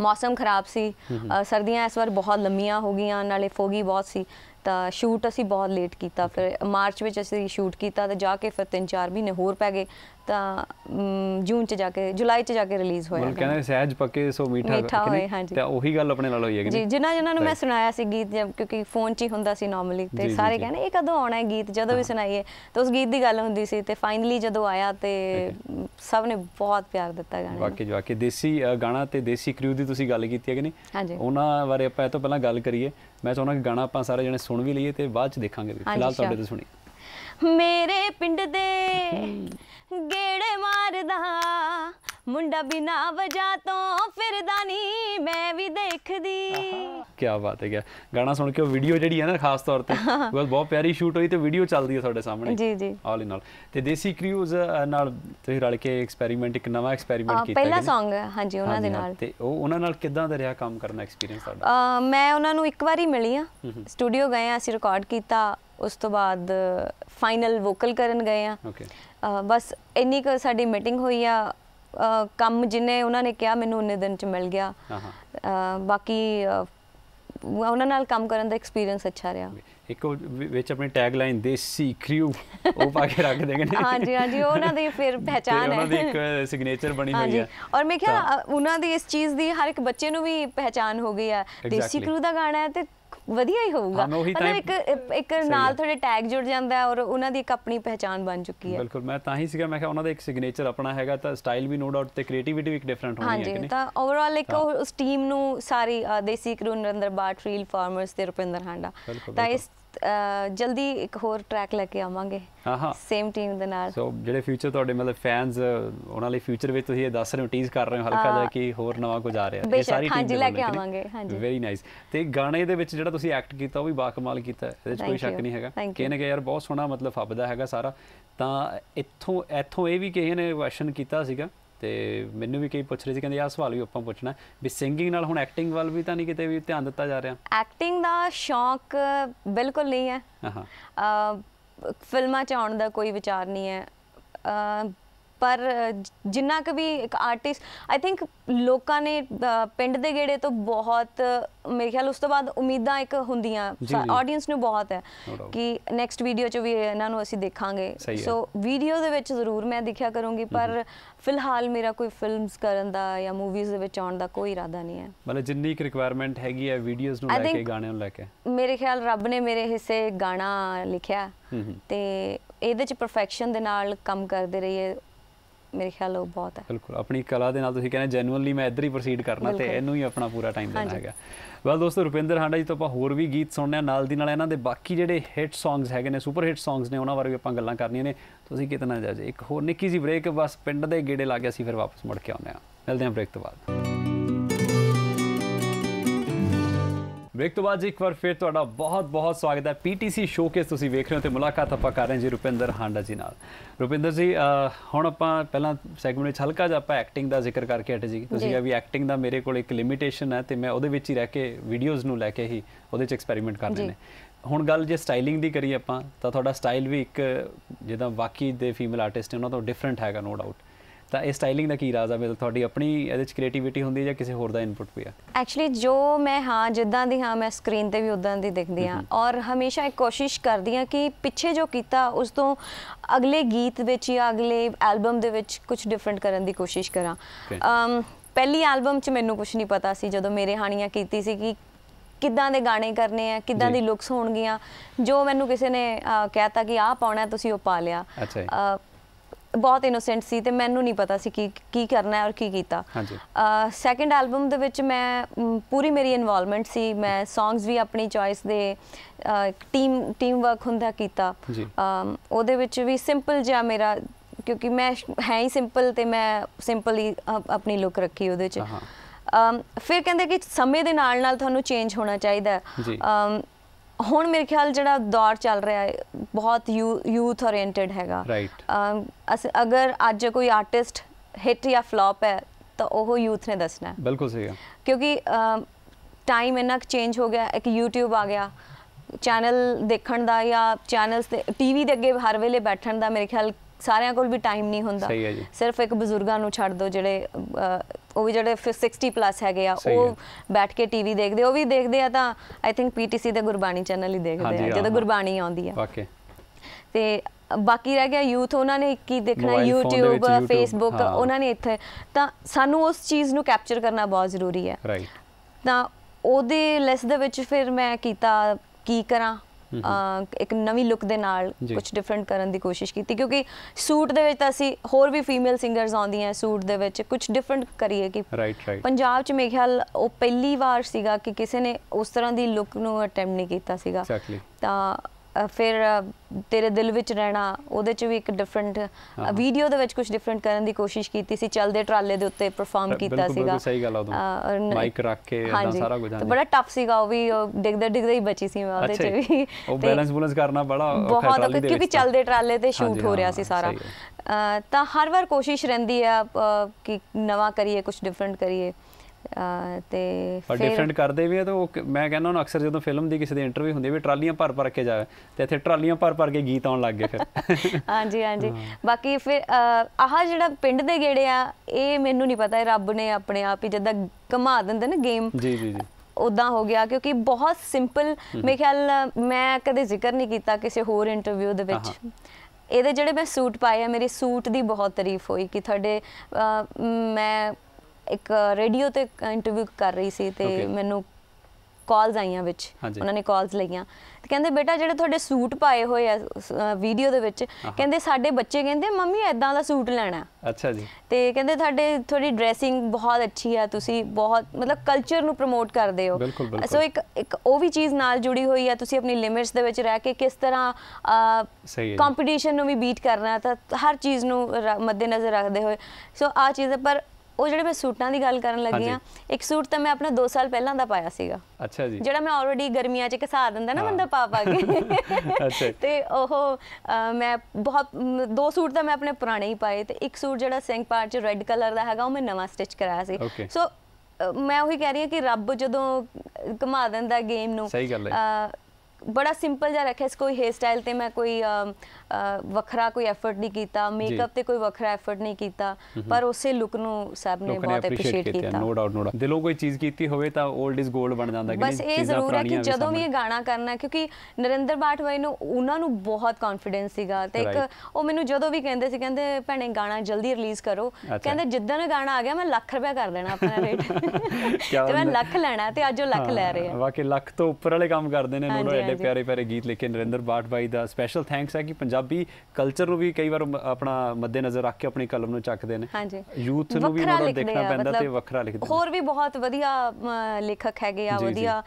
ਮੌਸਮ ਖਰਾਬ ਸੀ ਸਰਦੀਆਂ ਇਸ ਵਾਰ ਬਹੁਤ ਲੰਮੀਆਂ ਹੋ ਗਈਆਂ ਨਾਲੇ ਫੋਗੀ ਬਹੁਤ ਸੀ ਤਾਂ ਸ਼ੂਟ ਅਸੀਂ ਬਹੁਤ ਲੇਟ ਕੀਤਾ ਫਿਰ ਮਾਰਚ ਵਿੱਚ ਅਸੀਂ ਸ਼ੂਟ ਕੀਤਾ ਤੇ ਜਾ ਕੇ ਫਿਰ 3-4 ਮਹੀਨੇ ਹੋਰ ਪੈ ਗਏ ਤਾਂ ਜੂਨ ਚ ਜਾ ਕੇ ਜੁਲਾਈ ਚ ਜਾ ਕੇ ਰਿਲੀਜ਼ ਹੋਇਆ ਮਤਲਬ ਕਹਿੰਦੇ ਸਹਿਜ ਪੱਕੇ ਸੋ ਮੀਠਾ ਤਾਂ ਉਹੀ ਗੱਲ ਆਪਣੇ ਨਾਲ ਹੋਈ ਹੈ ਕਿ ਜੀ ਜਿਨ੍ਹਾਂ ਜਿਨ੍ਹਾਂ ਨੂੰ ਮੈਂ ਸੁਣਾਇਆ ਸੀ ਗੀਤ ਜਦ ਕਿਉਂਕਿ ਫੋਨ 'ਚ ਹੀ ਹੁੰਦਾ ਸੀ ਨਾਰਮਲੀ ਤੇ ਸਾਰੇ ਕਹਿੰਦੇ ਇਹ ਕਦੋਂ ਆਉਣਾ ਹੈ ਗੀਤ ਜਦੋਂ ਵੀ ਸੁਣਾਈਏ ਤਾਂ ਉਸ ਗੀਤ ਦੀ ਗੱਲ ਹੁੰਦੀ ਸੀ ਤੇ ਫਾਈਨਲੀ ਜਦੋਂ ਆਇਆ ਤੇ ਸਭ ਨੇ ਬਹੁਤ ਪਿਆਰ ਦਿੱਤਾ ਗਾਣੇ ਵਾਕਈ ਵਾਕਈ ਦੇਸੀ ਗਾਣਾ ਤੇ ਦੇਸੀ ਕ੍ਰਿਊ ਦੀ ਤੁਸੀਂ ਗੱਲ ਕੀਤੀ ਹੈ ਕਿ ਨਹੀਂ ਉਹਨਾਂ ਬਾਰੇ ਆਪਾਂ ਇਹ ਤੋਂ ਪਹਿਲਾਂ ਗੱਲ ਕਰੀਏ ਮੈਂ ਚਾਹੁੰਦਾ ਕਿ ਗਾਣਾ ਆਪਾਂ ਸਾਰੇ ਜਣੇ ਸੁਣ ਵੀ ਲਈਏ ਤੇ ਬਾਅਦ ਚ ਦੇਖਾਂਗੇ ਫਿਲਹਾਲ ਤੁਹਾਡੇ ਤੋਂ ਸੁਣੀ ਮੇਰੇ ਪਿੰਡ ਦੇ ਗੇੜੇ ਮਾਰਦਾ ਮੁੰਡਾ ਬਿਨਾ ਵਜਾ ਤੋਂ ਫਿਰਦਾ ਨਹੀਂ ਮੈਂ ਵੀ ਦੇਖਦੀ ਕੀ ਬਾਤ ਹੈ ਗਿਆ ਗਾਣਾ ਸੁਣ ਕੇ ਉਹ ਵੀਡੀਓ ਜਿਹੜੀ ਹੈ ਨਾ ਖਾਸ ਤੌਰ ਤੇ ਬਹੁਤ ਬਹੁਤ ਪਿਆਰੀ ਸ਼ੂਟ ਹੋਈ ਤੇ ਵੀਡੀਓ ਚੱਲਦੀ ਹੈ ਤੁਹਾਡੇ ਸਾਹਮਣੇ ਜੀ ਜੀ ਆਲ ਇਨ ਆਲ ਤੇ ਦੇਸੀ ਕ੍ਰਿਊਜ਼ ਨਾਲ ਤੁਸੀਂ ਰਲ ਕੇ ਐਕਸਪੈਰੀਮੈਂਟ ਇੱਕ ਨਵਾਂ ਐਕਸਪੈਰੀਮੈਂਟ ਕੀਤਾ ਪਹਿਲਾ Song ਹਾਂਜੀ ਉਹਨਾਂ ਦੇ ਨਾਲ ਤੇ ਉਹ ਉਹਨਾਂ ਨਾਲ ਕਿਦਾਂ ਦਾ ਰਿਹਾ ਕੰਮ ਕਰਨਾ ਐਕਸਪੀਰੀਅੰਸ ਤੁਹਾਡਾ ਮੈਂ ਉਹਨਾਂ ਨੂੰ ਇੱਕ ਵਾਰੀ ਮਿਲੀ ਆ ਸਟੂਡੀਓ ਗਏ ਆ ਅਸੀਂ ਰਿਕਾਰਡ ਕੀਤਾ ਉਸ ਤੋਂ ਬਾਅਦ ਫਾਈਨਲ ਵੋਕਲ ਕਰਨ ਗਏ ਆ ਓਕੇ ਬਸ ਇੰਨੀ ਕੁ ਸਾਡੀ ਮੀਟਿੰਗ ਹੋਈ ਆ ਕੰਮ ਜਿਨੇ ਉਹਨਾਂ ਨੇ ਕਿਹਾ ਮੈਨੂੰ ਉਹਨੇ ਦਿਨ ਚ ਮਿਲ ਗਿਆ ਬਾਕੀ ਉਹਨਾਂ ਨਾਲ ਕੰਮ ਕਰਨ ਦਾ ਐਕਸਪੀਰੀਅੰਸ ਅੱਛਾ ਰਿਹਾ ਇੱਕ ਵਿੱਚ ਆਪਣੀ ਟੈਗ ਲਾਈਨ ਦੇਸੀ ਕ੍ਰਿਊ ਉਹ ਪਾ ਕੇ ਰੱਖ ਦੇਗੇ ਨੇ ਹਾਂਜੀ ਹਾਂਜੀ ਉਹਨਾਂ ਦੀ ਫਿਰ ਪਹਿਚਾਨ ਹੈ ਉਹਨਾਂ ਦੀ ਇੱਕ ਸਿਗਨੇਚਰ ਬਣੀ ਹੋਈ ਹੈ ਔਰ ਮੈਂ ਕਿਹਾ ਉਹਨਾਂ ਦੀ ਇਸ ਚੀਜ਼ ਦੀ ਹਰ ਇੱਕ ਬੱਚੇ ਨੂੰ ਵੀ ਪਹਿਚਾਨ ਹੋ ਗਈ ਹੈ ਦੇਸੀ ਕ੍ਰਿਊ ਦਾ ਗਾਣਾ ਹੈ ਤੇ ਵਧੀਆ ਹੀ ਹੋਊਗਾ ਮਤਲਬ ਇੱਕ ਇੱਕ ਨਾਲ ਤੁਹਾਡੇ ਟੈਗ ਜੁੜ ਜਾਂਦਾ ਔਰ ਉਹਨਾਂ ਦੀ ਇੱਕ ਆਪਣੀ ਪਹਿਚਾਨ ਬਣ ਚੁੱਕੀ ਹੈ ਬਿਲਕੁਲ ਮੈਂ ਤਾਂ ਹੀ ਸੀਗਾ ਮੈਂ ਕਿਹਾ ਉਹਨਾਂ ਦਾ ਇੱਕ ਸਿਗਨੇਚਰ ਆਪਣਾ ਹੈਗਾ ਤਾਂ ਸਟਾਈਲ ਵੀ ਨੋ ਡਾਊਟ ਤੇ ਕ੍ਰੀਏਟੀਵਿਟੀ ਵੀ ਇੱਕ ਡਿਫਰੈਂਟ ਹੋਣੀ ਹੈ ਕਿ ਨਹੀਂ ਹਾਂਜੀ ਤਾਂ ਓਵਰਆਲ ਇੱਕ ਉਸ ਟੀਮ ਨੂੰ ਸਾਰੀ ਦੇਸੀ ਕਰੂ ਨਰਿੰਦਰ ਬਾਟ ਰੀਲ ਫਾਰਮਰਸ ਤੇ ਰੁਪਿੰਦਰ ਹਾਂਡਾ ਤਾਂ ਇਸ ਜਲਦੀ ਇੱਕ ਹੋਰ ਟਰੈਕ ਲੈ ਕੇ ਆਵਾਂਗੇ ਹਾਂ ਸੇਮ ਟੀਮ ਦੇ ਨਾਲ ਸੋ ਜਿਹੜੇ ਫਿਊਚਰ ਤੁਹਾਡੇ ਮਤਲਬ ਫੈਨਸ ਉਹਨਾਂ ਲਈ ਫਿਊਚਰ ਵਿੱਚ ਤੁਸੀਂ ਇਹ ਦੱਸ ਰਹੇ ਹੋ ਟੀਜ਼ ਕਰ ਰਹੇ ਹੋ ਹਲਕਾ ਜਿਹਾ ਕਿ ਹੋਰ ਨਵਾਂ ਕੁਝ ਆ ਰਿਹਾ ਹੈ ਇਹ ਸਾਰੀ ਟੀਮ ਹਾਂਜੀ ਲੈ ਕੇ ਆਵਾਂਗੇ ਹਾਂਜੀ ਵੈਰੀ ਨਾਈਸ ਤੇ ਗਾਣੇ ਦੇ ਵਿੱਚ ਜਿਹੜਾ ਤੁਸੀਂ ਐਕਟ ਕੀਤਾ ਉਹ ਵੀ ਬਾਖਮਾਲ ਕੀਤਾ ਇਹਦੇ ਵਿੱਚ ਕੋਈ ਸ਼ੱਕ ਨਹੀਂ ਹੈਗਾ ਕਿਹਨੇ ਕਿ ਯਾਰ ਬਹੁਤ ਸੋਹਣਾ ਮਤਲਬ ਫੱਬਦਾ ਹੈਗਾ ਸਾਰਾ ਤਾਂ ਇੱਥੋਂ ਇੱਥੋਂ ਇਹ ਵੀ ਕਿਸੇ ਨੇ ਕੁਐਸਚਨ ਕੀਤਾ ਸੀਗਾ ਤੇ ਮੈਨੂੰ ਵੀ ਕਈ ਪੁੱਛ ਰਹੇ ਸੀ ਕਹਿੰਦੇ ਆ ਸਵਾਲ ਵੀ ਆਪਾਂ ਪੁੱਛਣਾ ਵੀ ਸਿੰਗਿੰਗ ਨਾਲ ਹੁਣ ਐਕਟਿੰਗ ਵੱਲ ਵੀ ਤਾਂ ਨਹੀਂ ਕਿਤੇ ਵੀ ਧਿਆਨ ਦਿੱਤਾ ਜਾ ਰਿਹਾ ਐਕਟਿੰਗ ਦਾ ਸ਼ੌਂਕ ਬਿਲਕੁਲ ਨਹੀਂ ਹੈ ਹਾਂ ਫਿਲਮਾਂ ਚ ਆਉਣ ਦਾ ਕੋਈ ਵਿਚਾਰ ਨਹੀਂ ਹੈ ਪਰ ਜਿੰਨਾ ਕ ਵੀ ਇੱਕ ਆਰਟਿਸਟ ਆਈ ਥਿੰਕ ਲੋਕਾਂ ਨੇ ਪਿੰਡ ਦੇ ਗੇੜੇ ਤੋਂ ਬਹੁਤ ਮੇਰੇ ਖਿਆਲ ਉਸ ਤੋਂ ਬਾਅਦ ਉਮੀਦਾਂ ਇੱਕ ਹੁੰਦੀਆਂ ਆਡੀਅנס ਨੂੰ ਬਹੁਤ ਹੈ ਕਿ ਨੈਕਸਟ ਵੀਡੀਓ 'ਚ ਵੀ ਇਹਨਾਂ ਨੂੰ ਅਸੀਂ ਦੇਖਾਂਗੇ ਸੋ ਵੀਡੀਓ ਦੇ ਵਿੱਚ ਜ਼ਰੂਰ ਮੈਂ ਦਿਖਿਆ ਕਰੂੰਗੀ ਪਰ ਫਿਲਹਾਲ ਮੇਰਾ ਕੋਈ ਫਿਲਮਸ ਕਰਨ ਦਾ ਜਾਂ ਮੂਵੀਜ਼ ਦੇ ਵਿੱਚ ਆਉਣ ਦਾ ਕੋਈ ਇਰਾਦਾ ਨਹੀਂ ਹੈ ਮਤਲਬ ਜਿੰਨੀ ਕਿ ਰਿਕੁਆਇਰਮੈਂਟ ਹੈਗੀ ਹੈ ਵੀਡੀਓਜ਼ ਨੂੰ ਲੈ ਕੇ ਗਾਣਿਆਂ ਨੂੰ ਲੈ ਕੇ ਮੇਰੇ ਖਿਆਲ ਰੱਬ ਨੇ ਮੇਰੇ ਹਿੱਸੇ ਗਾਣਾ ਲਿਖਿਆ ਤੇ ਇਹਦੇ 'ਚ ਪਰਫੈਕਸ਼ਨ ਦੇ ਨਾਲ ਕੰਮ ਕਰਦੇ ਰਹੀਏ ਮੇਰੇ ਖਿਆਲ ਉਹ ਬਹੁਤ ਹੈ ਬਿਲਕੁਲ ਆਪਣੀ ਕਲਾ ਦੇ ਨਾਲ ਤੁਸੀਂ ਕਹਿੰਦੇ ਜੈਨੂਅਲੀ ਮੈਂ ਇਧਰ ਹੀ ਪ੍ਰੋਸੀਡ ਕਰਨਾ ਤੇ ਇਹਨੂੰ ਹੀ ਆਪਣਾ ਪੂਰਾ ਟਾਈਮ ਦੇਣਾ ਹੈਗਾ ਵੈਲ ਦੋਸਤੋ ਰੁਪਿੰਦਰ ਹਾਂਡਾ ਜੀ ਤੋਂ ਆਪਾਂ ਹੋਰ ਵੀ ਗੀਤ ਸੁਣਨੇ ਆ ਨਾਲ ਦੀ ਨਾਲ ਇਹਨਾਂ ਦੇ ਬਾਕੀ ਜਿਹੜੇ ਹਿੱਟ ਸੌਂਗਸ ਹੈਗੇ ਨੇ ਸੁਪਰ ਹਿੱਟ ਸੌਂਗਸ ਨੇ ਉਹਨਾਂ ਬਾਰੇ ਵੀ ਆਪਾਂ ਗੱਲਾਂ ਕਰਨੀਆਂ ਨੇ ਤੁਸੀਂ ਕਿਤਨਾ ਜਾਜੇ ਇੱਕ ਹੋਰ ਨਿੱਕੀ ਜੀ ਬ੍ਰੇਕ ਬਸ ਪਿੰਡ ਦੇ ਗੇੜੇ ਲਾ ਗਿਆ ਸੀ ਫਿਰ ਵਾਪਸ ਮੁੜ ਕੇ ਆਉਂਦੇ ਆ ਮਿਲਦੇ ਆ ਬ੍ਰੇਕ ਤੋਂ ਬਾਅਦ ਬ੍ਰੇਕ ਤੋਂ ਬਾਅਦ ਇੱਕ ਵਾਰ ਫਿਰ ਤੁਹਾਡਾ ਬਹੁਤ-ਬਹੁਤ ਸਵਾਗਤ ਹੈ ਪੀਟੀਸੀ ਸ਼ੋਕੇਸ ਤੁਸੀਂ ਵੇਖ ਰਹੇ ਹੋ ਤੇ ਮੁਲਾਕਾਤ ਆਪਾਂ ਕਰ ਰਹੇ ਹਾਂ ਜੀ ਰੁਪਿੰਦਰ ਹਾਂਡਾ ਜੀ ਨਾਲ ਰੁਪਿੰਦਰ ਜੀ ਹੁਣ ਆਪਾਂ ਪਹਿਲਾਂ ਸੈਗਮੈਂਟ ਵਿੱਚ ਹਲਕਾ ਜਿਹਾ ਆਪਾਂ ਐਕਟਿੰਗ ਦਾ ਜ਼ਿਕਰ ਕਰਕੇ ਹਟੇ ਜੀ ਤੁਸੀਂ ਕਿਹਾ ਵੀ ਐਕਟਿੰਗ ਦਾ ਮੇਰੇ ਕੋਲ ਇੱਕ ਲਿਮਿਟੇਸ਼ਨ ਹੈ ਤੇ ਮੈਂ ਉਹਦੇ ਵਿੱਚ ਹੀ ਰਹਿ ਕੇ ਵੀਡੀਓਜ਼ ਨੂੰ ਲੈ ਕੇ ਹੀ ਉਹਦੇ 'ਚ ਐਕਸਪੈਰੀਮੈਂਟ ਕਰਦੇ ਨੇ ਹੁਣ ਗੱਲ ਜੇ ਸਟਾਈਲਿੰਗ ਦੀ ਕਰੀਏ ਆਪਾਂ ਤਾਂ ਤੁਹਾਡਾ ਸਟਾਈਲ ਵੀ ਇੱਕ ਜਿਹਦਾ ਬਾਕੀ ਦੇ ਫੀਮੇਲ ਆਰਟਿਸਟ ਨੇ ਉਹਨਾਂ ਤੋਂ ਡਿਫਰੈਂਟ ਹੈਗਾ ਨੋ ਡਾਊਟ ਤਾਂ ਇਹ ਸਟਾਈਲਿੰਗ ਦਾ ਕੀ ਰਾਜ਼ ਆ ਮਤਲਬ ਤੁਹਾਡੀ ਆਪਣੀ ਇਹਦੇ ਚ ਕ੍ਰੀਏਟੀਵਿਟੀ ਹੁੰਦੀ ਹੈ ਜਾਂ ਕਿਸੇ ਹੋਰ ਦਾ ਇਨਪੁਟ ਵੀ ਆ ਐਕਚੁਅਲੀ ਜੋ ਮੈਂ ਹਾਂ ਜਿੱਦਾਂ ਦੀ ਹਾਂ ਮੈਂ ਸਕਰੀਨ ਤੇ ਵੀ ਉਦਾਂ ਦੀ ਦਿਖਦੀ ਆ ਔਰ ਹਮੇਸ਼ਾ ਇੱਕ ਕੋਸ਼ਿਸ਼ ਕਰਦੀ ਆ ਕਿ ਪਿੱਛੇ ਜੋ ਕੀਤਾ ਉਸ ਤੋਂ ਅਗਲੇ ਗੀਤ ਵਿੱਚ ਜਾਂ ਅਗਲੇ ਐਲਬਮ ਦੇ ਵਿੱਚ ਕੁਝ ਡਿਫਰੈਂਟ ਕਰਨ ਦੀ ਕੋਸ਼ਿਸ਼ ਕਰਾਂ ਪਹਿਲੀ ਐਲਬਮ 'ਚ ਮੈਨੂੰ ਕੁਝ ਨਹੀਂ ਪਤਾ ਸੀ ਜਦੋਂ ਮੇਰੇ ਹਾਨੀਆਂ ਕੀਤੀ ਸੀ ਕਿ ਕਿੱਦਾਂ ਦੇ ਗਾਣੇ ਕਰਨੇ ਆ ਕਿੱਦਾਂ ਦੀ ਲੁੱਕਸ ਹੋਣਗੀਆਂ ਜੋ ਮੈਨੂੰ ਕਿਸੇ ਨੇ ਕਹਿਤਾ ਕਿ ਆਹ ਪਾਉਣਾ ਤੁਸੀਂ ਉਹ ਪਾ ਲਿਆ ਬਹੁਤ ਇਨੋਸੈਂਟ ਸੀ ਤੇ ਮੈਨੂੰ ਨਹੀਂ ਪਤਾ ਸੀ ਕੀ ਕੀ ਕਰਨਾ ਹੈ ਔਰ ਕੀ ਕੀਤਾ ਸੈਕੰਡ ਐਲਬਮ ਦੇ ਵਿੱਚ ਮੈਂ ਪੂਰੀ ਮੇਰੀ ਇਨਵੋਲਵਮੈਂਟ ਸੀ ਮੈਂ ਸੌਂਗਸ ਵੀ ਆਪਣੀ ਚੋਇਸ ਦੇ ਟੀਮ ਟੀਮ ਵਰਕ ਹੁੰਦਾ ਕੀਤਾ ਉਹਦੇ ਵਿੱਚ ਵੀ ਸਿੰਪਲ ਜਿਹਾ ਮੇਰਾ ਕਿਉਂਕਿ ਮੈਂ ਹੈ ਹੀ ਸਿੰਪਲ ਤੇ ਮੈਂ ਸਿੰਪਲ ਹੀ ਆਪਣੀ ਲੁੱਕ ਰੱਖੀ ਉਹਦੇ ਵਿੱਚ ਫਿਰ ਕਹਿੰਦੇ ਕਿ ਸਮੇਂ ਦੇ ਨਾਲ ਨਾਲ ਤੁਹਾਨੂੰ ਚੇਂਜ ਹੋਣਾ ਚਾਹੀਦਾ ਹੁਣ ਮੇਰੇ ਖਿਆਲ ਜਿਹੜਾ ਦੌਰ ਚੱਲ ਰਿਹਾ ਹੈ ਬਹੁਤ ਯੂਥ ਓਰੀਐਂਟਡ ਹੈਗਾ ਰਾਈਟ ਅਗਰ ਅੱਜ ਕੋਈ ਆਰਟਿਸਟ ਹਿੱਟ ਜਾਂ ਫਲॉप ਹੈ ਤਾਂ ਉਹ ਯੂਥ ਨੇ ਦੱਸਣਾ ਬਿਲਕੁਲ ਸਹੀ ਹੈ ਕਿਉਂਕਿ ਟਾਈਮ ਇੰਨਾ ਚੇਂਜ ਹੋ ਗਿਆ ਇੱਕ YouTube ਆ ਗਿਆ ਚੈਨਲ ਦੇਖਣ ਦਾ ਜਾਂ ਚੈਨਲਸ ਤੇ ਟੀਵੀ ਦੇ ਅੱਗੇ ਹਰ ਵੇਲੇ ਬੈਠਣ ਦਾ ਮੇਰੇ ਖਿਆਲ ਸਾਰਿਆਂ ਕੋਲ ਵੀ ਟਾਈਮ ਨਹੀਂ ਹੁੰਦਾ ਸਿਰਫ ਇੱਕ ਬਜ਼ੁਰਗਾਂ ਨੂੰ ਛੱਡ ਦਿਓ ਜਿਹੜੇ ਉਹ ਵੀ ਜਿਹੜੇ 60 ਪਲੱਸ ਹੈਗੇ ਆ ਉਹ ਬੈਠ ਕੇ ਟੀਵੀ ਦੇਖਦੇ ਉਹ ਵੀ ਦੇਖਦੇ ਆ ਤਾਂ ਆਈ ਥਿੰਕ ਪੀਟੀਸੀ ਦੇ ਗੁਰਬਾਣੀ ਚੈਨਲ ਹੀ ਦੇਖਦੇ ਆ ਜਦੋਂ ਗੁਰਬਾਣੀ ਆਉਂਦੀ ਆ ਓਕੇ ਤੇ ਬਾਕੀ ਰਹਿ ਗਿਆ ਯੂਥ ਉਹਨਾਂ ਨੇ ਕੀ ਦੇਖਣਾ YouTube Facebook ਉਹਨਾਂ ਨੇ ਇੱਥੇ ਤਾਂ ਸਾਨੂੰ ਉਸ ਚੀਜ਼ ਨੂੰ ਕੈਪਚਰ ਕਰਨਾ ਬਹੁਤ ਜ਼ਰੂਰੀ ਹੈ ਰਾਈਟ ਤਾਂ ਉਹਦੇ ਲਿਸਟ ਦੇ ਵਿੱਚ ਫਿਰ ਮੈਂ ਕੀਤਾ ਕੀ ਕਰਾਂ ਇੱਕ ਨਵੀਂ ਲੁੱਕ ਦੇ ਨਾਲ ਕੁਝ ਡਿਫਰੈਂਟ ਕਰਨ ਦੀ ਕੋਸ਼ਿਸ਼ ਕੀਤੀ ਕਿਉਂਕਿ ਸੂਟ ਦੇ ਵਿੱਚ ਤਾਂ ਅਸੀਂ ਹੋਰ ਵੀ ਫੀਮੇਲ ਸਿੰਗਰਸ ਆਉਂਦੀਆਂ ਸੂਟ ਦੇ ਵਿੱਚ ਕੁਝ ਡਿਫਰੈਂਟ ਕਰੀਏ ਕਿ ਪੰਜਾਬ 'ਚ ਮੇਰੇ ਖਿਆਲ ਉਹ ਪਹਿਲੀ ਵਾਰ ਸੀਗਾ ਕਿ ਕਿਸੇ ਨੇ ਉਸ ਤਰ੍ਹਾਂ ਦੀ ਲੁੱਕ ਨੂੰ ਅਟੈਂਪਟ ਨਹੀਂ ਕੀਤਾ ਸੀਗਾ ਤਾਂ ਫਿਰ ਤੇਰੇ ਦਿਲ ਵਿੱਚ ਰਹਿਣਾ ਉਹਦੇ ਚ ਵੀ ਇੱਕ ਡਿਫਰੈਂਟ ਵੀਡੀਓ ਦੇ ਵਿੱਚ ਕੁਝ ਡਿਫਰੈਂਟ ਕਰਨ ਦੀ ਕੋਸ਼ਿਸ਼ ਕੀਤੀ ਸੀ ਚੱਲਦੇ ਟਰਾਲੇ ਦੇ ਉੱਤੇ ਪਰਫਾਰਮ ਕੀਤਾ ਸੀਗਾ ਬਿਲਕੁਲ ਸਹੀ ਗੱਲ ਆ ਉਦੋਂ ਮਾਈਕ ਰੱਖ ਕੇ ਇਦਾਂ ਸਾਰਾ ਕੁਝ ਹਾਂਜੀ ਬੜਾ ਟਫ ਸੀਗਾ ਉਹ ਵੀ ਡਿੱਗਦੇ ਡਿੱਗਦੇ ਹੀ ਬਚੀ ਸੀ ਮੈਂ ਉਹਦੇ ਚ ਵੀ ਉਹ ਬੈਲੈਂਸ ਬੁਲੈਂਸ ਕਰਨਾ ਬੜਾ ਬਹੁਤ ਕਿਉਂਕਿ ਚੱਲਦੇ ਟਰਾਲੇ ਤੇ ਸ਼ੂਟ ਹੋ ਰਿਹਾ ਸੀ ਸਾਰਾ ਤਾਂ ਹਰ ਵਾਰ ਕੋਸ਼ਿਸ਼ ਰਹਿੰਦੀ ਆ ਕਿ ਨਵਾਂ ਕਰੀਏ ਕੁਝ ਡਿਫਰੈਂਟ ਕਰੀਏ ਤੇ ਪਰ ਡਿਫਰੈਂਟ ਕਰਦੇ ਵੀ ਆ ਤਾਂ ਉਹ ਮੈਂ ਕਹਿੰਦਾ ਉਹਨਾਂ ਅਕਸਰ ਜਦੋਂ ਫਿਲਮ ਦੀ ਕਿਸੇ ਦੀ ਇੰਟਰਵਿਊ ਹੁੰਦੀ ਵੀ ਟਰਾਲੀਆਂ ਭਰ ਭਰ ਕੇ ਜਾਵੇ ਤੇ ਇੱਥੇ ਟਰਾਲੀਆਂ ਭਰ ਭਰ ਕੇ ਗੀਤ ਆਉਣ ਲੱਗ ਗਏ ਫਿਰ ਹਾਂਜੀ ਹਾਂਜੀ ਬਾਕੀ ਫਿਰ ਆਹ ਜਿਹੜਾ ਪਿੰਡ ਦੇ ਗੇੜੇ ਆ ਇਹ ਮੈਨੂੰ ਨਹੀਂ ਪਤਾ ਰੱਬ ਨੇ ਆਪਣੇ ਆਪ ਹੀ ਜਦਾਂ ਕਮਾ ਦਿੰਦੇ ਨਾ ਗੇਮ ਜੀ ਜੀ ਜੀ ਉਦਾਂ ਹੋ ਗਿਆ ਕਿਉਂਕਿ ਬਹੁਤ ਸਿੰਪਲ ਮੇਰੇ ਖਿਆਲ ਮੈਂ ਕਦੇ ਜ਼ਿਕਰ ਨਹੀਂ ਕੀਤਾ ਕਿਸੇ ਹੋਰ ਇੰਟਰਵਿਊ ਦੇ ਵਿੱਚ ਇਹਦੇ ਜਿਹੜੇ ਮੈਂ ਸੂਟ ਪਾਏ ਆ ਮੇਰੇ ਸੂਟ ਦੀ ਬਹੁਤ ਤਾਰੀਫ ਹੋਈ ਕਿ ਤੁਹਾਡੇ ਮੈਂ ਇੱਕ ਰੇਡੀਓ ਤੇ ਇੰਟਰਵਿਊ ਕਰ ਰਹੀ ਸੀ ਤੇ ਮੈਨੂੰ ਕਾਲਸ ਆਈਆਂ ਵਿੱਚ ਉਹਨਾਂ ਨੇ ਕਾਲਸ ਲਈਆਂ ਤੇ ਕਹਿੰਦੇ ਬੇਟਾ ਜਿਹੜੇ ਤੁਹਾਡੇ ਸੂਟ ਪਾਏ ਹੋਏ ਆ ਵੀਡੀਓ ਦੇ ਵਿੱਚ ਕਹਿੰਦੇ ਸਾਡੇ ਬੱਚੇ ਕਹਿੰਦੇ ਮੰਮੀ ਐਦਾਂ ਦਾ ਸੂਟ ਲੈਣਾ ਅੱਛਾ ਜੀ ਤੇ ਕਹਿੰਦੇ ਤੁਹਾਡੇ ਤੁਹਾਡੀ ਡਰੈਸਿੰਗ ਬਹੁਤ ਅੱਛੀ ਆ ਤੁਸੀਂ ਬਹੁਤ ਮਤਲਬ ਕਲਚਰ ਨੂੰ ਪ੍ਰਮੋਟ ਕਰਦੇ ਹੋ ਸੋ ਇੱਕ ਇੱਕ ਉਹ ਵੀ ਚੀਜ਼ ਨਾਲ ਜੁੜੀ ਹੋਈ ਆ ਤੁਸੀਂ ਆਪਣੀ ਲਿਮਿਟਸ ਦੇ ਵਿੱਚ ਰਹਿ ਕੇ ਕਿਸ ਤਰ੍ਹਾਂ ਕੰਪੀਟੀਸ਼ਨ ਨੂੰ ਵੀ ਬੀਟ ਕਰਨਾ ਤਾਂ ਹਰ ਚੀਜ਼ ਨੂੰ ਮੱਦੇ ਨਜ਼ਰ ਰੱਖਦੇ ਹੋਏ ਸੋ ਆ ਚੀਜ਼ ਪਰ ਉਹ ਜਿਹੜੇ ਮੈਂ ਸੂਟਾਂ ਦੀ ਗੱਲ ਕਰਨ ਲੱਗੀ ਆ ਇੱਕ ਸੂਟ ਤਾਂ ਮੈਂ ਆਪਣਾ 2 ਸਾਲ ਪਹਿਲਾਂ ਦਾ ਪਾਇਆ ਸੀਗਾ ਅੱਛਾ ਜੀ ਜਿਹੜਾ ਮੈਂ ਆਲਰੇਡੀ ਗਰਮੀਆਂ 'ਚ ਘਸਾ ਦਿੰਦਾ ਨਾ ਬੰਦਾ ਪਾ ਪਾ ਕੇ ਅੱਛਾ ਤੇ ਉਹ ਮੈਂ ਬਹੁਤ ਦੋ ਸੂਟ ਤਾਂ ਮੈਂ ਆਪਣੇ ਪੁਰਾਣੇ ਹੀ ਪਾਏ ਤੇ ਇੱਕ ਸੂਟ ਜਿਹੜਾ ਸਿੰਘ ਪਾਰਟ 'ਚ ਰੈੱਡ ਕਲਰ ਦਾ ਹੈਗਾ ਉਹ ਮੈਂ ਨਵਾਂ ਸਟਿਚ ਕਰਾਇਆ ਸੀ ਸੋ ਮੈਂ ਉਹੀ ਕਹਿ ਰਹੀ ਹਾਂ ਕਿ ਰੱਬ ਜਦੋਂ ਘਮਾ ਦਿੰਦਾ ਗੇਮ ਨੂੰ ਸਹੀ ਗੱਲ ਹੈ ਬੜਾ ਸਿੰਪਲ ਜਿਹਾ ਰੱਖਿਆ ਇਸ ਕੋਈ ਹੇਅਰ ਸਟਾਈਲ ਤੇ ਮੈਂ ਕੋਈ ਵੱਖਰਾ ਕੋਈ ਐਫਰਟ ਨਹੀਂ ਕੀਤਾ ਮੇਕਅਪ ਤੇ ਕੋਈ ਵੱਖਰਾ ਐਫਰਟ ਨਹੀਂ ਕੀਤਾ ਪਰ ਉਸੇ ਲੁੱਕ ਨੂੰ ਸਭ ਨੇ ਬਹੁਤ ਐਪਰੀਸ਼ੀਏਟ ਕੀਤਾ ਨੋ ਡਾਊਟ ਨੋ ਡਾਊਟ ਦਿਲੋਂ ਕੋਈ ਚੀਜ਼ ਕੀਤੀ ਹੋਵੇ ਤਾਂ 올ਡ ਇਜ਼ 골ਡ ਬਣ ਜਾਂਦਾ ਕਿ ਬਸ ਇਹ ਜ਼ਰੂਰ ਹੈ ਕਿ ਜਦੋਂ ਵੀ ਇਹ ਗਾਣਾ ਕਰਨਾ ਕਿਉਂਕਿ ਨਰਿੰਦਰ ਬਾਟਵਾਈ ਨੂੰ ਉਹਨਾਂ ਨੂੰ ਬਹੁਤ ਕੌਨਫੀਡੈਂਸ ਸੀਗਾ ਤੇ ਇੱਕ ਉਹ ਮੈਨੂੰ ਜਦੋਂ ਵੀ ਕਹਿੰਦੇ ਸੀ ਕਹਿੰਦੇ ਭੈਣੇ ਗਾਣਾ ਜਲਦੀ ਰਿਲੀਜ਼ ਕਰੋ ਕਹਿੰਦੇ ਜਿੱਦਣ ਗਾਣਾ ਆ ਗਿਆ ਮੈਂ ਲੱਖ ਰੁਪਏ ਕਰ ਦੇਣਾ ਆਪਣਾ ਰੇਟ ਤੇ ਮੈਂ ਲੱਖ ਲੈਣਾ ਤੇ ਅੱਜ ਉਹ ਲੱਖ ਲੈ ਰਹੇ ਆ ਵਾਕਈ ਲੱਖ ਤੋਂ ਉੱਪਰ ਵਾਲੇ ਕੰਮ ਕਰਦੇ ਨੇ ਨੋ ਐਡੇ ਪਿਆਰੇ ਪਿਆਰੇ ਗੀਤ ਲਿਖੇ ਨਰਿੰਦਰ ਬਾਟਵਾਈ ਦਾ ਸਪੈਸ਼ਲ ਥੈਂਕਸ ਹੈ ਕਿ ਪੰਜਾਬ ਪੰਜਾਬੀ ਕਲਚਰ ਨੂੰ ਵੀ ਕਈ ਵਾਰ ਆਪਣਾ ਮੱਦੇ ਨਜ਼ਰ ਰੱਖ ਕੇ ਆਪਣੀ ਕਲਮ ਨੂੰ ਚੱਕਦੇ ਨੇ ਹਾਂਜੀ ਯੂਥ ਨੂੰ ਵੀ ਉਹਨਾਂ ਦੇਖਣਾ ਪੈਂਦਾ ਤੇ ਵੱਖਰਾ ਲਿਖਦੇ ਹੋਰ ਵੀ ਬਹੁਤ ਵਧੀਆ ਲੇਖਕ ਹੈਗੇ ਆ ਵਧੀਆ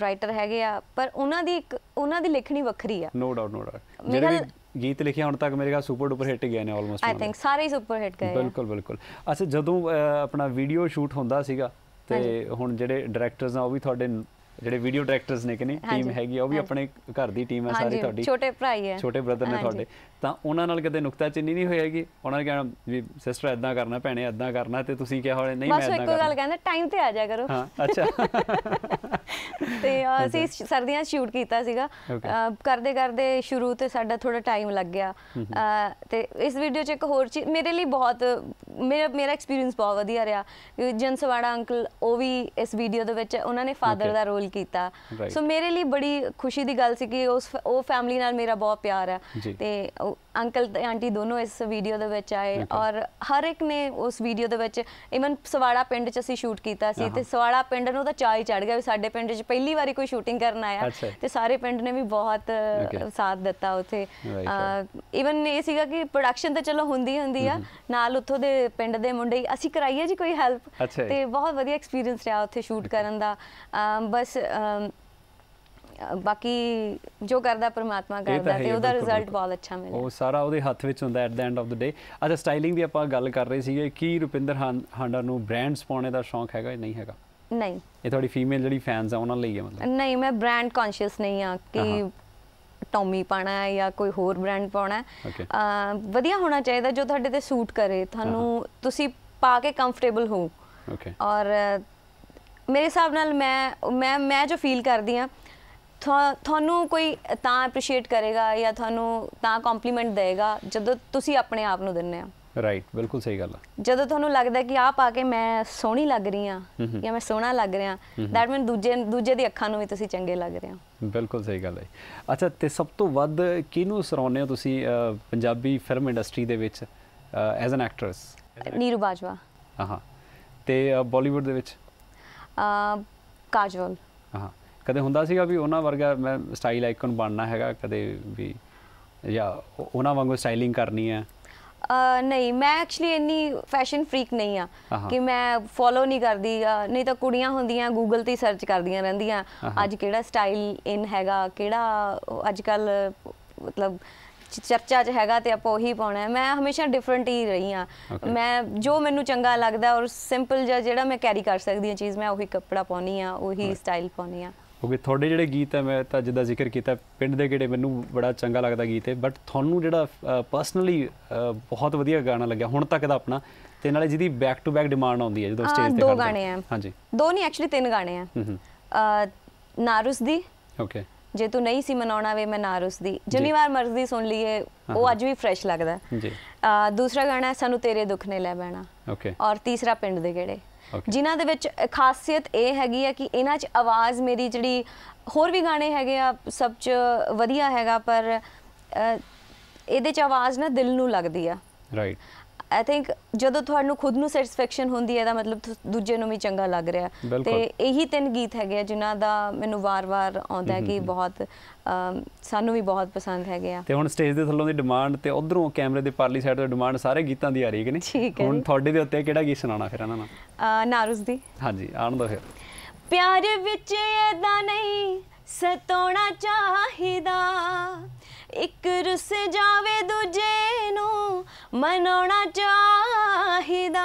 ਰਾਈਟਰ ਹੈਗੇ ਆ ਪਰ ਉਹਨਾਂ ਦੀ ਉਹਨਾਂ ਦੀ ਲਿਖਣੀ ਵੱਖਰੀ ਆ ਨੋ ਡਾਊਟ ਨੋ ਡਾਊਟ ਜਿਹੜੇ ਗੀਤ ਲਿਖੇ ਹੁਣ ਤੱਕ ਮੇਰੇ ਕਾ ਸੁਪਰ ਡੁਪਰ ਹਿੱਟ ਗਏ ਨੇ ਆਲਮੋਸਟ ਆਈ ਥਿੰਕ ਸਾਰੇ ਸੁਪਰ ਹਿੱਟ ਗਏ ਬਿਲਕੁਲ ਬਿਲਕੁਲ ਅੱਛਾ ਜਦੋਂ ਆਪਣਾ ਵੀਡੀਓ ਸ਼ੂਟ ਹੁੰਦਾ ਸੀਗਾ ਤੇ ਹੁਣ ਜਿਹੜੇ ਡਾਇਰੈਕਟਰਸ ਆ ਉਹ ਵੀ ਤੁਹਾਡੇ ਜਿਹੜੇ ਵੀਡੀਓ ਡਾਇਰੈਕਟਰਸ ਨੇ ਕਿਨੇ ਟੀਮ ਹੈਗੀ ਉਹ ਵੀ ਆਪਣੇ ਘਰ ਦੀ ਟੀਮ ਹੈ ਸਾਰੀ ਤੁਹਾਡੀ ਛੋਟੇ ਭਰਾ ਹੀ ਹੈ ਛੋਟੇ ਬ੍ਰਦਰ ਨੇ ਤੁਹਾਡੇ ਤਾਂ ਉਹਨਾਂ ਨਾਲ ਕਦੇ ਨੁਕਤਾ ਚਿੰਨੀ ਨਹੀਂ ਹੋਏਗੀ ਉਹਨਾਂ ਨੇ ਕਹਿਣਾ ਵੀ ਸਿਸਟਰ ਐਦਾਂ ਕਰਨਾ ਭੈਣੇ ਐਦਾਂ ਕਰਨਾ ਤੇ ਤੁਸੀਂ ਕਿਹਾ ਹੋਲੇ ਨਹੀਂ ਮੈਂ ਐਦਾਂ ਕਰਾਂ ਬਸ ਇੱਕ ਗੱਲ ਕਹਿੰਦਾ ਟਾਈਮ ਤੇ ਆ ਜਾ ਕਰੋ ਹਾਂ ਅੱਛਾ ਤੇ ਅਸੀਂ ਸਰਦੀਆਂ ਸ਼ੂਟ ਕੀਤਾ ਸੀਗਾ ਕਰਦੇ ਕਰਦੇ ਸ਼ੁਰੂ ਤੇ ਸਾਡਾ ਥੋੜਾ ਟਾਈਮ ਲੱਗ ਗਿਆ ਤੇ ਇਸ ਵੀਡੀਓ 'ਚ ਇੱਕ ਹੋਰ ਚੀਜ਼ ਮੇਰੇ ਲਈ ਬਹੁਤ ਮੇਰਾ ਮੇਰਾ ਐਕਸਪੀਰੀਅੰਸ ਬਹੁਤ ਵਧੀਆ ਰਿਹਾ ਜਨਸਵਾੜਾ ਅੰਕਲ ਉਹ ਵੀ ਇਸ ਵੀਡੀਓ ਦੇ ਵਿੱਚ ਉਹਨਾਂ ਨੇ ਫਾਦਰ ਦਾ ਰੋਲ ਕਬੂਲ ਕੀਤਾ ਸੋ ਮੇਰੇ ਲਈ ਬੜੀ ਖੁਸ਼ੀ ਦੀ ਗੱਲ ਸੀ ਕਿ ਉਸ ਉਹ ਫੈਮਿਲੀ ਨਾਲ ਮੇਰਾ ਬਹੁਤ ਪਿਆਰ ਹੈ ਤੇ ਅੰਕਲ ਤੇ ਆਂਟੀ ਦੋਨੋਂ ਇਸ ਵੀਡੀਓ ਦੇ ਵਿੱਚ ਆਏ ਔਰ ਹਰ ਇੱਕ ਨੇ ਉਸ ਵੀਡੀਓ ਦੇ ਵਿੱਚ ਇਵਨ ਸਵਾੜਾ ਪਿੰਡ 'ਚ ਅਸੀਂ ਸ਼ੂਟ ਕੀਤਾ ਸੀ ਤੇ ਸਵਾੜਾ ਪਿੰਡ ਨੂੰ ਤਾਂ ਚਾਹ ਹੀ ਚੜ ਗਿਆ ਵੀ ਸਾਡੇ ਪਿੰਡ 'ਚ ਪਹਿਲੀ ਵਾਰੀ ਕੋਈ ਸ਼ੂਟਿੰਗ ਕਰਨ ਆਇਆ ਤੇ ਸਾਰੇ ਪਿੰਡ ਨੇ ਵੀ ਬਹੁਤ ਸਾਥ ਦਿੱਤਾ ਉਥੇ ਇਵਨ ਇਹ ਸੀਗਾ ਕਿ ਪ੍ਰੋਡਕਸ਼ਨ ਤਾਂ ਚਲੋ ਹੁੰਦੀ ਹੁੰਦੀ ਆ ਨਾਲ ਉੱਥੋਂ ਦੇ ਪਿੰਡ ਦੇ ਮੁੰਡੇ ਅਸੀਂ ਕਰਾਈਏ ਜੀ ਕੋਈ ਹੈਲਪ ਤੇ ਬਹੁਤ ਵਧੀਆ ਐਕਸਪੀਰੀਅੰਸ ਰਿਹਾ ਉੱਥੇ ਸ਼ੂਟ ਕਰਨ ਦਾ ਬਸ ਬਾਕੀ ਜੋ ਕਰਦਾ ਪਰਮਾਤਮਾ ਕਰਦਾ ਤੇ ਉਹਦਾ ਰਿਜ਼ਲਟ ਬਹੁਤ ਅੱਛਾ ਮਿਲਿਆ ਉਹ ਸਾਰਾ ਉਹਦੇ ਹੱਥ ਵਿੱਚ ਹੁੰਦਾ at the end of the day ਅਜਾ ਸਟਾਈਲਿੰਗ ਵੀ ਆਪਾਂ ਗੱਲ ਕਰ ਰਹੇ ਸੀਗੇ ਕੀ ਰੁਪਿੰਦਰ ਹਾਂਡਾ ਨੂੰ ਬ੍ਰਾਂਡਸ ਪਾਉਣੇ ਦਾ ਸ਼ੌਂਕ ਹੈਗਾ ਜਾਂ ਨਹੀਂ ਹੈਗਾ ਨਹੀਂ ਇਹ ਤੁਹਾਡੀ ਫੀਮੇਲ ਜਿਹੜੀ ਫੈਨਸ ਆ ਉਹਨਾਂ ਲਈ ਹੈ ਮਤਲਬ ਨਹੀਂ ਮੈਂ ਬ੍ਰਾਂਡ ਕੌਨਸ਼ੀਅਸ ਨਹੀਂ ਆ ਕਿ ਟੌਮੀ ਪਾਣਾ ਹੈ ਜਾਂ ਕੋਈ ਹੋਰ ਬ੍ਰਾਂਡ ਪਾਉਣਾ ਹੈ ਵਧੀਆ ਹੋਣਾ ਚਾਹੀਦਾ ਜੋ ਤੁਹਾਡੇ ਤੇ ਸੂਟ ਕਰੇ ਤੁਹਾਨੂੰ ਤੁਸੀਂ ਪਾ ਕੇ ਕੰਫਰਟੇਬਲ ਹੋ ਓਕੇ ਔਰ ਮੇਰੇ ਹਿਸਾਬ ਨਾਲ ਮੈਂ ਮੈਂ ਮੈਂ ਜੋ ਫੀਲ ਕਰਦੀ ਆ ਤੁਹਾਨੂੰ ਕੋਈ ਤਾਂ ਅਪਰੀਸ਼ੀਏਟ ਕਰੇਗਾ ਜਾਂ ਤੁਹਾਨੂੰ ਤਾਂ ਕੰਪਲੀਮੈਂਟ ਦੇਗਾ ਜਦੋਂ ਤੁਸੀਂ ਆਪਣੇ ਆਪ ਨੂੰ ਦਿੰਨੇ ਆ ਰਾਈਟ ਬਿਲਕੁਲ ਸਹੀ ਗੱਲ ਆ ਜਦੋਂ ਤੁਹਾਨੂੰ ਲੱਗਦਾ ਕਿ ਆਹ ਪਾ ਕੇ ਮੈਂ ਸੋਹਣੀ ਲੱਗ ਰਹੀ ਆ ਜਾਂ ਮੈਂ ਸੋਹਣਾ ਲੱਗ ਰਿਹਾ ਥੈਟ ਮੀਨ ਦੂਜੇ ਦੂਜੇ ਦੀ ਅੱਖਾਂ ਨੂੰ ਵੀ ਤੁਸੀਂ ਚੰਗੇ ਲੱਗ ਰਹੇ ਹੋ ਬਿਲਕੁਲ ਸਹੀ ਗੱਲ ਹੈ ਅੱਛਾ ਤੇ ਸਭ ਤੋਂ ਵੱਧ ਕਿਹਨੂੰ ਸਰਾਉਨੇ ਹੋ ਤੁਸੀਂ ਪੰਜਾਬੀ ਫਿਲਮ ਇੰਡਸਟਰੀ ਦੇ ਵਿੱਚ as an actress Neeru Bajwa ਹਾਂ ਤੇ ਬਾਲੀਵੁੱਡ ਦੇ ਵਿੱਚ ਕਾਜੋਲ ਹਾਂ ਕਦੇ ਹੁੰਦਾ ਸੀਗਾ ਵੀ ਉਹਨਾਂ ਵਰਗਾ ਮੈਂ ਸਟਾਈਲ ਆਈਕਨ ਬਣਨਾ ਹੈਗਾ ਕਦੇ ਵੀ ਜਾਂ ਉਹਨਾਂ ਵਾਂਗੂ ਸਟਾਈਲਿੰਗ ਕਰਨੀ ਹੈ ਨਹੀਂ ਮੈਂ ਐਕਚੁਅਲੀ ਇੰਨੀ ਫੈਸ਼ਨ ਫ੍ਰੀਕ ਨਹੀਂ ਆ ਕਿ ਮੈਂ ਫੋਲੋ ਨਹੀਂ ਕਰਦੀ ਨਹੀਂ ਤਾਂ ਕੁੜੀਆਂ ਹੁੰਦੀਆਂ ਗੂਗਲ ਤੇ ਸਰਚ ਕਰਦੀਆਂ ਰਹਿੰਦੀਆਂ ਅੱਜ ਕਿਹੜਾ ਸਟਾਈਲ ਇਨ ਹੈਗਾ ਕਿਹੜਾ ਅੱਜ ਕੱਲ ਮਤਲਬ ਚਰਚਾ 'ਚ ਹੈਗਾ ਤੇ ਆਪਾਂ ਉਹੀ ਪਾਉਣਾ ਮੈਂ ਹਮੇਸ਼ਾ ਡਿਫਰੈਂਟ ਹੀ ਰਹੀ ਆ ਮੈਂ ਜੋ ਮੈਨੂੰ ਚੰਗਾ ਲੱਗਦਾ ਔਰ ਸਿੰਪਲ ਜਿਹਾ ਜਿਹੜਾ ਮੈਂ ਕੈਰੀ ਕਰ ਸਕਦੀ ਆ ਚੀਜ਼ ਮੈਂ ਉਹੀ ਕੱਪੜਾ ਪਾਉਣੀ ਆ ਉਹੀ ਸਟਾਈਲ ਪਾਉਣੀ ਆ ਕਿਉਂਕਿ ਤੁਹਾਡੇ ਜਿਹੜੇ ਗੀਤ ਹੈ ਮੈਂ ਤਾਂ ਜਿੱਦਾਂ ਜ਼ਿਕਰ ਕੀਤਾ ਪਿੰਡ ਦੇ ਕਿਹੜੇ ਮੈਨੂੰ ਬੜਾ ਚੰਗਾ ਲੱਗਦਾ ਗੀਤ ਹੈ ਬਟ ਤੁਹਾਨੂੰ ਜਿਹੜਾ ਪਰਸਨਲੀ ਬਹੁਤ ਵਧੀਆ ਗਾਣਾ ਲੱਗਿਆ ਹੁਣ ਤੱਕ ਦਾ ਆਪਣਾ ਤੇ ਨਾਲੇ ਜਿਹਦੀ ਬੈਕ ਟੂ ਬੈਕ ਡਿਮਾਂਡ ਆਉਂਦੀ ਹੈ ਜਦੋਂ ਸਟੇਜ ਤੇ ਦੋ ਗਾਣੇ ਆ ਹਾਂਜੀ ਦੋ ਨਹੀਂ ਐਕਚੁਅਲੀ ਤਿੰਨ ਗਾਣੇ ਆ ਨਾਰੂਸ ਦੀ ਓਕੇ ਜੇ ਤੂੰ ਨਹੀਂ ਸੀ ਮਨਾਉਣਾ ਵੇ ਮੈਂ ਨਾਰੂਸ ਦੀ ਜਿੰਨੀ ਵਾਰ ਮਰਜ਼ੀ ਸੁਣ ਲਈਏ ਉਹ ਅੱਜ ਵੀ ਫਰੈਸ਼ ਲੱਗਦਾ ਜੀ ਦੂਸਰਾ ਗਾਣਾ ਸਾਨੂੰ ਤੇਰੇ ਦੁੱਖ ਨੇ ਲੈ ਬਹਿਣਾ ਓਕੇ ਔਰ ਤੀਸਰਾ ਪਿੰਡ ਦੇ ਕਿਹੜੇ ਜਿਨ੍ਹਾਂ ਦੇ ਵਿੱਚ ਖਾਸੀਅਤ ਇਹ ਹੈਗੀ ਆ ਕਿ ਇਹਨਾਂ 'ਚ ਆਵਾਜ਼ ਮੇਰੀ ਜਿਹੜੀ ਹੋਰ ਵੀ ਗਾਣੇ ਹੈਗੇ ਆ ਸਭ 'ਚ ਵਧੀਆ ਹੈਗਾ ਪਰ ਇਹਦੇ 'ਚ ਆਵਾਜ਼ ਨਾ ਦਿਲ ਨੂੰ ਲੱਗਦੀ ਆ ਰਾਈਟ ਆਈ ਥਿੰਕ ਜਦੋਂ ਤੁਹਾਨੂੰ ਖੁਦ ਨੂੰ ਸੈਟੀਸਫੈਕਸ਼ਨ ਹੁੰਦੀ ਹੈ ਦਾ ਮਤਲਬ ਦੂਜੇ ਨੂੰ ਵੀ ਚੰਗਾ ਲੱਗ ਰਿਹਾ ਤੇ ਇਹੀ ਤਿੰਨ ਗੀਤ ਹੈਗੇ ਆ ਜਿਨ੍ਹਾਂ ਦਾ ਮੈਨੂੰ ਵਾਰ-ਵਾਰ ਆਉਂਦਾ ਹੈ ਕਿ ਬਹੁਤ ਸਾਨੂੰ ਵੀ ਬਹੁਤ ਪਸੰਦ ਹੈਗੇ ਆ ਤੇ ਹੁਣ ਸਟੇਜ ਦੇ ਥੱਲੋਂ ਦੀ ਡਿਮਾਂਡ ਤੇ ਉਧਰੋਂ ਕੈਮਰੇ ਦੇ ਪਰਲੀ ਸਾਈਡ ਤੋਂ ਡਿਮਾਂਡ ਸਾਰੇ ਗੀਤਾਂ ਦੀ ਆ ਰਹੀ ਹੈ ਕਿ ਨਹੀਂ ਹੁਣ ਤੁਹਾਡੇ ਦੇ ਉੱਤੇ ਕਿਹੜਾ ਗੀਤ ਸੁਣਾਉਣਾ ਫਿਰ ਇਹਨਾਂ ਨਾਲ ਨਾਰੂਸ ਦੀ ਹਾਂਜੀ ਆਣ ਦੋ ਫਿਰ ਪਿਆਰ ਵਿੱਚ ਇਹਦਾ ਨਹੀਂ ਸਤੋਣਾ ਚਾਹੀਦਾ ਇੱਕ ਰਸ ਜਾਵੇ ਦੂਜੇ ਨੂੰ ਮਨਾਉਣਾ ਚਾਹੀਦਾ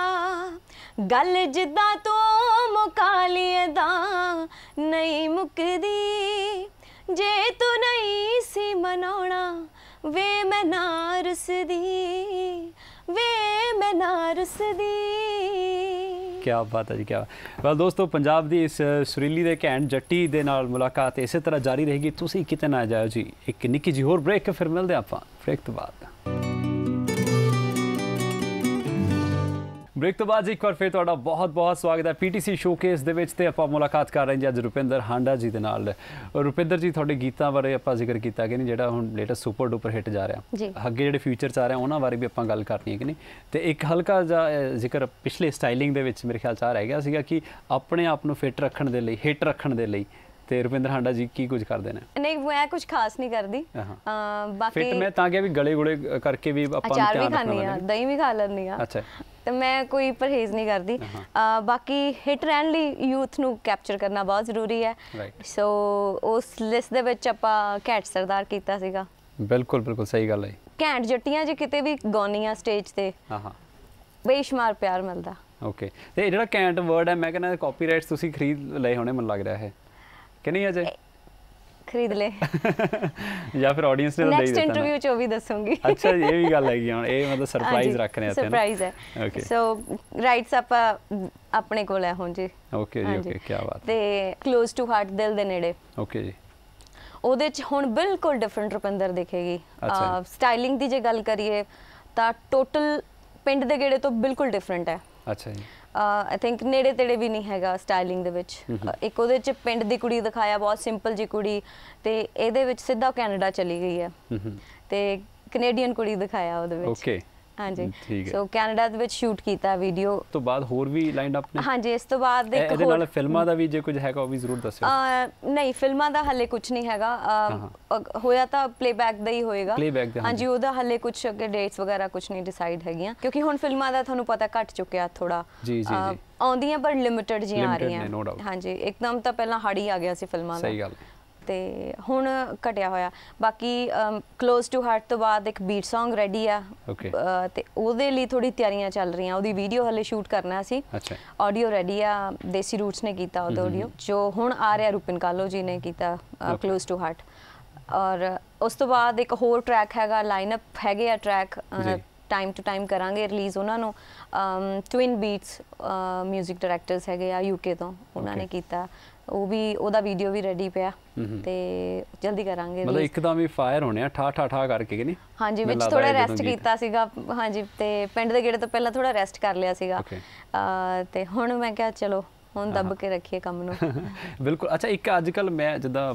ਗੱਲ ਜਿੱਦਾਂ ਤੋਂ ਮੁਕਾ ਦਾ ਨਹੀਂ ਮੁਕਦੀ ਜੇ ਤੂੰ ਨਹੀਂ ਸੀ ਮਨਾਉਣਾ ਵੇ ਮੈਂ ਨਾ ਰਸਦੀ ਵੇ ਮੈਂ ਨਾ ਰਸਦੀ ਕਿਆ ਬਾਤ ਹੈ ਜੀ ਕਿਆ ਵੈਲ ਦੋਸਤੋ ਪੰਜਾਬ ਦੀ ਇਸ ਸੁਰੀਲੀ ਦੇ ਘੈਂਟ ਜੱਟੀ ਦੇ ਨਾਲ ਮੁਲਾਕਾਤ ਇਸੇ ਤਰ੍ਹਾਂ ਜਾਰੀ ਰਹੇਗੀ ਤੁਸੀਂ ਕਿਤੇ ਨਾ ਜਾਇਓ ਜੀ ਇੱਕ ਨਿੱਕੀ ਜਿਹੀ ਹੋਰ ਬ੍ਰੇਕ ਫਿਰ ਮਿਲਦੇ ਆਪਾਂ ਬ੍ਰੇਕ ਤੋਂ ਬਾਅਦ ਬ੍ਰੇਕ ਤੋਂ ਬਾਅਦ ਇੱਕ ਵਾਰ ਫੇਰ ਤੁਹਾਡਾ ਬਹੁਤ-ਬਹੁਤ ਸਵਾਗਤ ਹੈ ਪੀਟੀਸੀ ਸ਼ੋਕੇਸ ਦੇ ਵਿੱਚ ਤੇ ਆਪਾਂ ਮੁਲਾਕਾਤ ਕਰ ਰਹੇ ਹਾਂ ਅੱਜ ਰੁਪਿੰਦਰ ਹਾਂਡਾ ਜੀ ਦੇ ਨਾਲ ਰੁਪਿੰਦਰ ਜੀ ਤੁਹਾਡੇ ਗੀਤਾਂ ਬਾਰੇ ਆਪਾਂ ਜ਼ਿਕਰ ਕੀਤਾ ਕਿ ਨਹੀਂ ਜਿਹੜਾ ਹੁਣ ਲੇਟੈਸਟ ਸੁਪਰ ਡੂਪਰ ਹਿੱਟ ਜਾ ਰਿਹਾ ਅੱਗੇ ਜਿਹੜੇ ਫਿਊਚਰ ਚ ਆ ਰਹੇ ਉਹਨਾਂ ਬਾਰੇ ਵੀ ਆਪਾਂ ਗੱਲ ਕਰਨੀ ਹੈ ਕਿ ਨਹੀਂ ਤੇ ਇੱਕ ਹਲਕਾ ਜਿਹਾ ਜ਼ਿਕਰ ਪਿਛਲੇ ਸਟਾਈਲਿੰਗ ਦੇ ਵਿੱਚ ਮੇਰੇ ਖਿਆਲ ਚ ਆ ਰਿਹਾ ਸੀਗਾ ਕਿ ਆਪਣੇ ਆਪ ਨੂੰ ਫਿਟ ਰੱਖਣ ਦੇ ਲਈ ਹਿੱਟ ਰੱਖਣ ਦੇ ਲਈ ਤੇ ਰੁਪਿੰਦਰ ਹਾਂਡਾ ਜੀ ਕੀ ਕੁਝ ਕਰਦੇ ਨੇ ਨਹੀਂ ਮੈਂ ਕੁਝ ਖਾਸ ਨਹੀਂ ਕਰਦੀ ਬਾਕੀ ਫਿਟ ਮੈਂ ਤਾਂ ਕਿ ਵੀ ਗਲੇ ਗੁਲੇ ਕਰਕੇ ਵੀ ਆਪਾਂ ਨੂੰ ਚਾਹ ਵੀ ਖਾਣੀ ਆ ਦਹੀਂ ਵੀ ਖਾ ਲੈਣੀ ਆ ਅੱਛਾ ਤੇ ਮੈਂ ਕੋਈ ਪਰਹੇਜ਼ ਨਹੀਂ ਕਰਦੀ ਬਾਕੀ ਹਿਟ ਰਹਿਣ ਲਈ ਯੂਥ ਨੂੰ ਕੈਪਚਰ ਕਰਨਾ ਬਹੁਤ ਜ਼ਰੂਰੀ ਹੈ ਸੋ ਉਸ ਲਿਸਟ ਦੇ ਵਿੱਚ ਆਪਾਂ ਕੈਟ ਸਰਦਾਰ ਕੀਤਾ ਸੀਗਾ ਬਿਲਕੁਲ ਬਿਲਕੁਲ ਸਹੀ ਗੱਲ ਹੈ ਘੈਂਟ ਜੱਟੀਆਂ ਜੇ ਕਿਤੇ ਵੀ ਗੋਨੀਆਂ ਸਟੇਜ ਤੇ ਹਾਂ ਹਾਂ ਬੇਸ਼ਮਾਰ ਪਿਆਰ ਮਿਲਦਾ ਓਕੇ ਤੇ ਜਿਹੜਾ ਕੈਂਟ ਵਰਡ ਹੈ ਮੈਂ ਕਹਿੰਦਾ ਕਾਪੀਰਾਈਟਸ ਤੁਸੀਂ ਖਰੀਦ ਲਏ ਹੋਣੇ ਮੈਨੂੰ ਲੱਗ ਰਿਹਾ ਹੈ ਕਿ ਨਹੀਂ ਅਜੇ ਖਰੀਦ ਲੈ ਜਾਂ ਫਿਰ ਆਡੀਅנס ਨੇ ਤਾਂ ਦੇ ਦਿੱਤਾ ਨੈਕਸਟ ਇੰਟਰਵਿਊ ਚ ਉਹ ਵੀ ਦੱਸੂਗੀ ਅੱਛਾ ਇਹ ਵੀ ਗੱਲ ਹੈਗੀ ਹੁਣ ਇਹ ਮਤਲਬ ਸਰਪ੍ਰਾਈਜ਼ ਰੱਖਨੇ ਆ ਤੇ ਸਰਪ੍ਰਾਈਜ਼ ਹੈ ਓਕੇ ਸੋ ਰਾਈਟਸ ਆਪਾਂ ਆਪਣੇ ਕੋਲ ਹੈ ਹੁਣ ਜੀ ਓਕੇ ਜੀ ਓਕੇ ਕੀ ਬਾਤ ਤੇ ক্লোਜ਼ ਟੂ ਹਾਰਟ ਦਿਲ ਦੇ ਨੇੜੇ ਓਕੇ ਜੀ ਉਹਦੇ ਚ ਹੁਣ ਬਿਲਕੁਲ ਡਿਫਰੈਂਟ ਰੁਪਿੰਦਰ ਦਿਖੇਗੀ ਸਟਾਈਲਿੰਗ ਦੀ ਜੇ ਗੱਲ ਕਰੀਏ ਤਾਂ ਟੋਟਲ ਪਿੰਡ ਦੇ ਗੇੜੇ ਤੋਂ ਬਿਲਕੁਲ ਡਿਫਰੈਂਟ ਹੈ ਅੱਛਾ ਜੀ ਆਈ ਥਿੰਕ ਨੇੜੇ ਤੇੜੇ ਵੀ ਨਹੀਂ ਹੈਗਾ ਸਟਾਈਲਿੰਗ ਦੇ ਵਿੱਚ ਇੱਕ ਉਹਦੇ ਵਿੱਚ ਪਿੰਡ ਦੀ ਕੁੜੀ ਦਿਖਾਇਆ ਬਹੁਤ ਸਿੰਪਲ ਜੀ ਕੁੜੀ ਤੇ ਇਹਦੇ ਵਿੱਚ ਸਿੱਧਾ ਕੈਨੇਡਾ ਚਲੀ ਗਈ ਹੈ ਤੇ ਕੈਨੇਡੀਅਨ ਕੁੜੀ ਦਿਖਾਇਆ ਉਹਦੇ ਵਿੱਚ ਓਕੇ ਹਾਂਜੀ ਸੋ ਕੈਨੇਡਾ ਦੇ ਵਿੱਚ ਸ਼ੂਟ ਕੀਤਾ ਵੀਡੀਓ ਤੋਂ ਬਾਅਦ ਹੋਰ ਵੀ ਲਾਈਨਡ ਅਪ ਨੇ ਹਾਂਜੀ ਇਸ ਤੋਂ ਬਾਅਦ ਇੱਕ ਹੋਰ ਇਹਦੇ ਨਾਲ ਫਿਲਮਾਂ ਦਾ ਵੀ ਜੇ ਕੁਝ ਹੈਗਾ ਉਹ ਵੀ ਜ਼ਰੂਰ ਦੱਸਿਓ ਨਹੀਂ ਫਿਲਮਾਂ ਦਾ ਹਲੇ ਕੁਝ ਨਹੀਂ ਹੈਗਾ ਹੋਇਆ ਤਾਂ ਪਲੇਬੈਕ ਦਾ ਹੀ ਹੋਏਗਾ ਹਾਂਜੀ ਉਹਦਾ ਹਲੇ ਕੁਝ ਅੱਗੇ ਡੇਟਸ ਵਗੈਰਾ ਕੁਝ ਨਹੀਂ ਡਿਸਾਈਡ ਹੈਗੀਆਂ ਕਿਉਂਕਿ ਹੁਣ ਫਿਲਮਾਂ ਦਾ ਤੁਹਾਨੂੰ ਪਤਾ ਘਟ ਚੁੱਕਿਆ ਥੋੜਾ ਜੀ ਜੀ ਆਉਂਦੀਆਂ ਪਰ ਲਿਮਿਟਡ ਜੀਆਂ ਆ ਰਹੀਆਂ ਹਾਂਜੀ ਇੱਕਦਮ ਤਾਂ ਪਹਿਲਾਂ ਹੜੀ ਆ ਗਿਆ ਸੀ ਫਿਲਮਾਂ ਦਾ ਸਹੀ ਗੱਲ ਤੇ ਹੁਣ ਘਟਿਆ ਹੋਇਆ ਬਾਕੀ ক্লোਜ਼ ਟੂ ਹਾਰਟ ਤੋਂ ਬਾਅਦ ਇੱਕ ਬੀਟ Song ਰੈਡੀ ਆ ਤੇ ਉਹਦੇ ਲਈ ਥੋੜੀ ਤਿਆਰੀਆਂ ਚੱਲ ਰਹੀਆਂ ਉਹਦੀ ਵੀਡੀਓ ਹਲੇ ਸ਼ੂਟ ਕਰਨਾ ਸੀ ਆਡੀਓ ਰੈਡੀ ਆ ਦੇਸੀ ਰੂਟਸ ਨੇ ਕੀਤਾ ਉਹਦਾ ਆਡੀਓ ਜੋ ਹੁਣ ਆ ਰਿਹਾ ਰੂਪਿਨ ਕਾਲੋ ਜੀ ਨੇ ਕੀਤਾ ক্লোਜ਼ ਟੂ ਹਾਰਟ ਔਰ ਉਸ ਤੋਂ ਬਾਅਦ ਇੱਕ ਹੋਰ ਟਰੈਕ ਹੈਗਾ ਲਾਈਨਅਪ ਹੈਗੇ ਆ ਟਰੈਕ ਟਾਈਮ ਟੂ ਟਾਈਮ ਕਰਾਂਗੇ ਰਿਲੀਜ਼ ਉਹਨਾਂ ਨੂੰ ਟਵਿਨ ਬੀਟਸ 뮤직 ਡਾਇਰੈਕਟਰਸ ਹੈਗੇ ਆ ਯੂਕੇ ਤੋਂ ਉਹਨਾਂ ਨੇ ਕੀਤਾ ਉਹ ਵੀ ਉਹਦਾ ਵੀਡੀਓ ਵੀ ਰੈਡੀ ਪਿਆ ਤੇ ਜਲਦੀ ਕਰਾਂਗੇ ਮਤਲਬ ਇੱਕਦਮ ਹੀ ਫਾਇਰ ਹੋਣੇ ਆ ਠਾ ਠਾ ਠਾ ਕਰਕੇ ਕਿ ਨਹੀਂ ਹਾਂਜੀ ਵਿੱਚ ਥੋੜਾ ਰੈਸਟ ਕੀਤਾ ਸੀਗਾ ਹਾਂਜੀ ਤੇ ਪਿੰਡ ਦੇ ਗੇੜੇ ਤੋਂ ਪਹਿਲਾਂ ਥੋੜਾ ਰੈਸਟ ਕਰ ਲਿਆ ਸੀਗਾ ਤੇ ਹੁਣ ਮੈਂ ਕਿਹਾ ਚਲੋ ਹੁਣ ਦੱਬ ਕੇ ਰੱਖੀਏ ਕੰਮ ਨੂੰ ਬਿਲਕੁਲ ਅੱਛਾ ਇੱਕ ਅੱਜ ਕੱਲ ਮੈਂ ਜਿੱਦਾਂ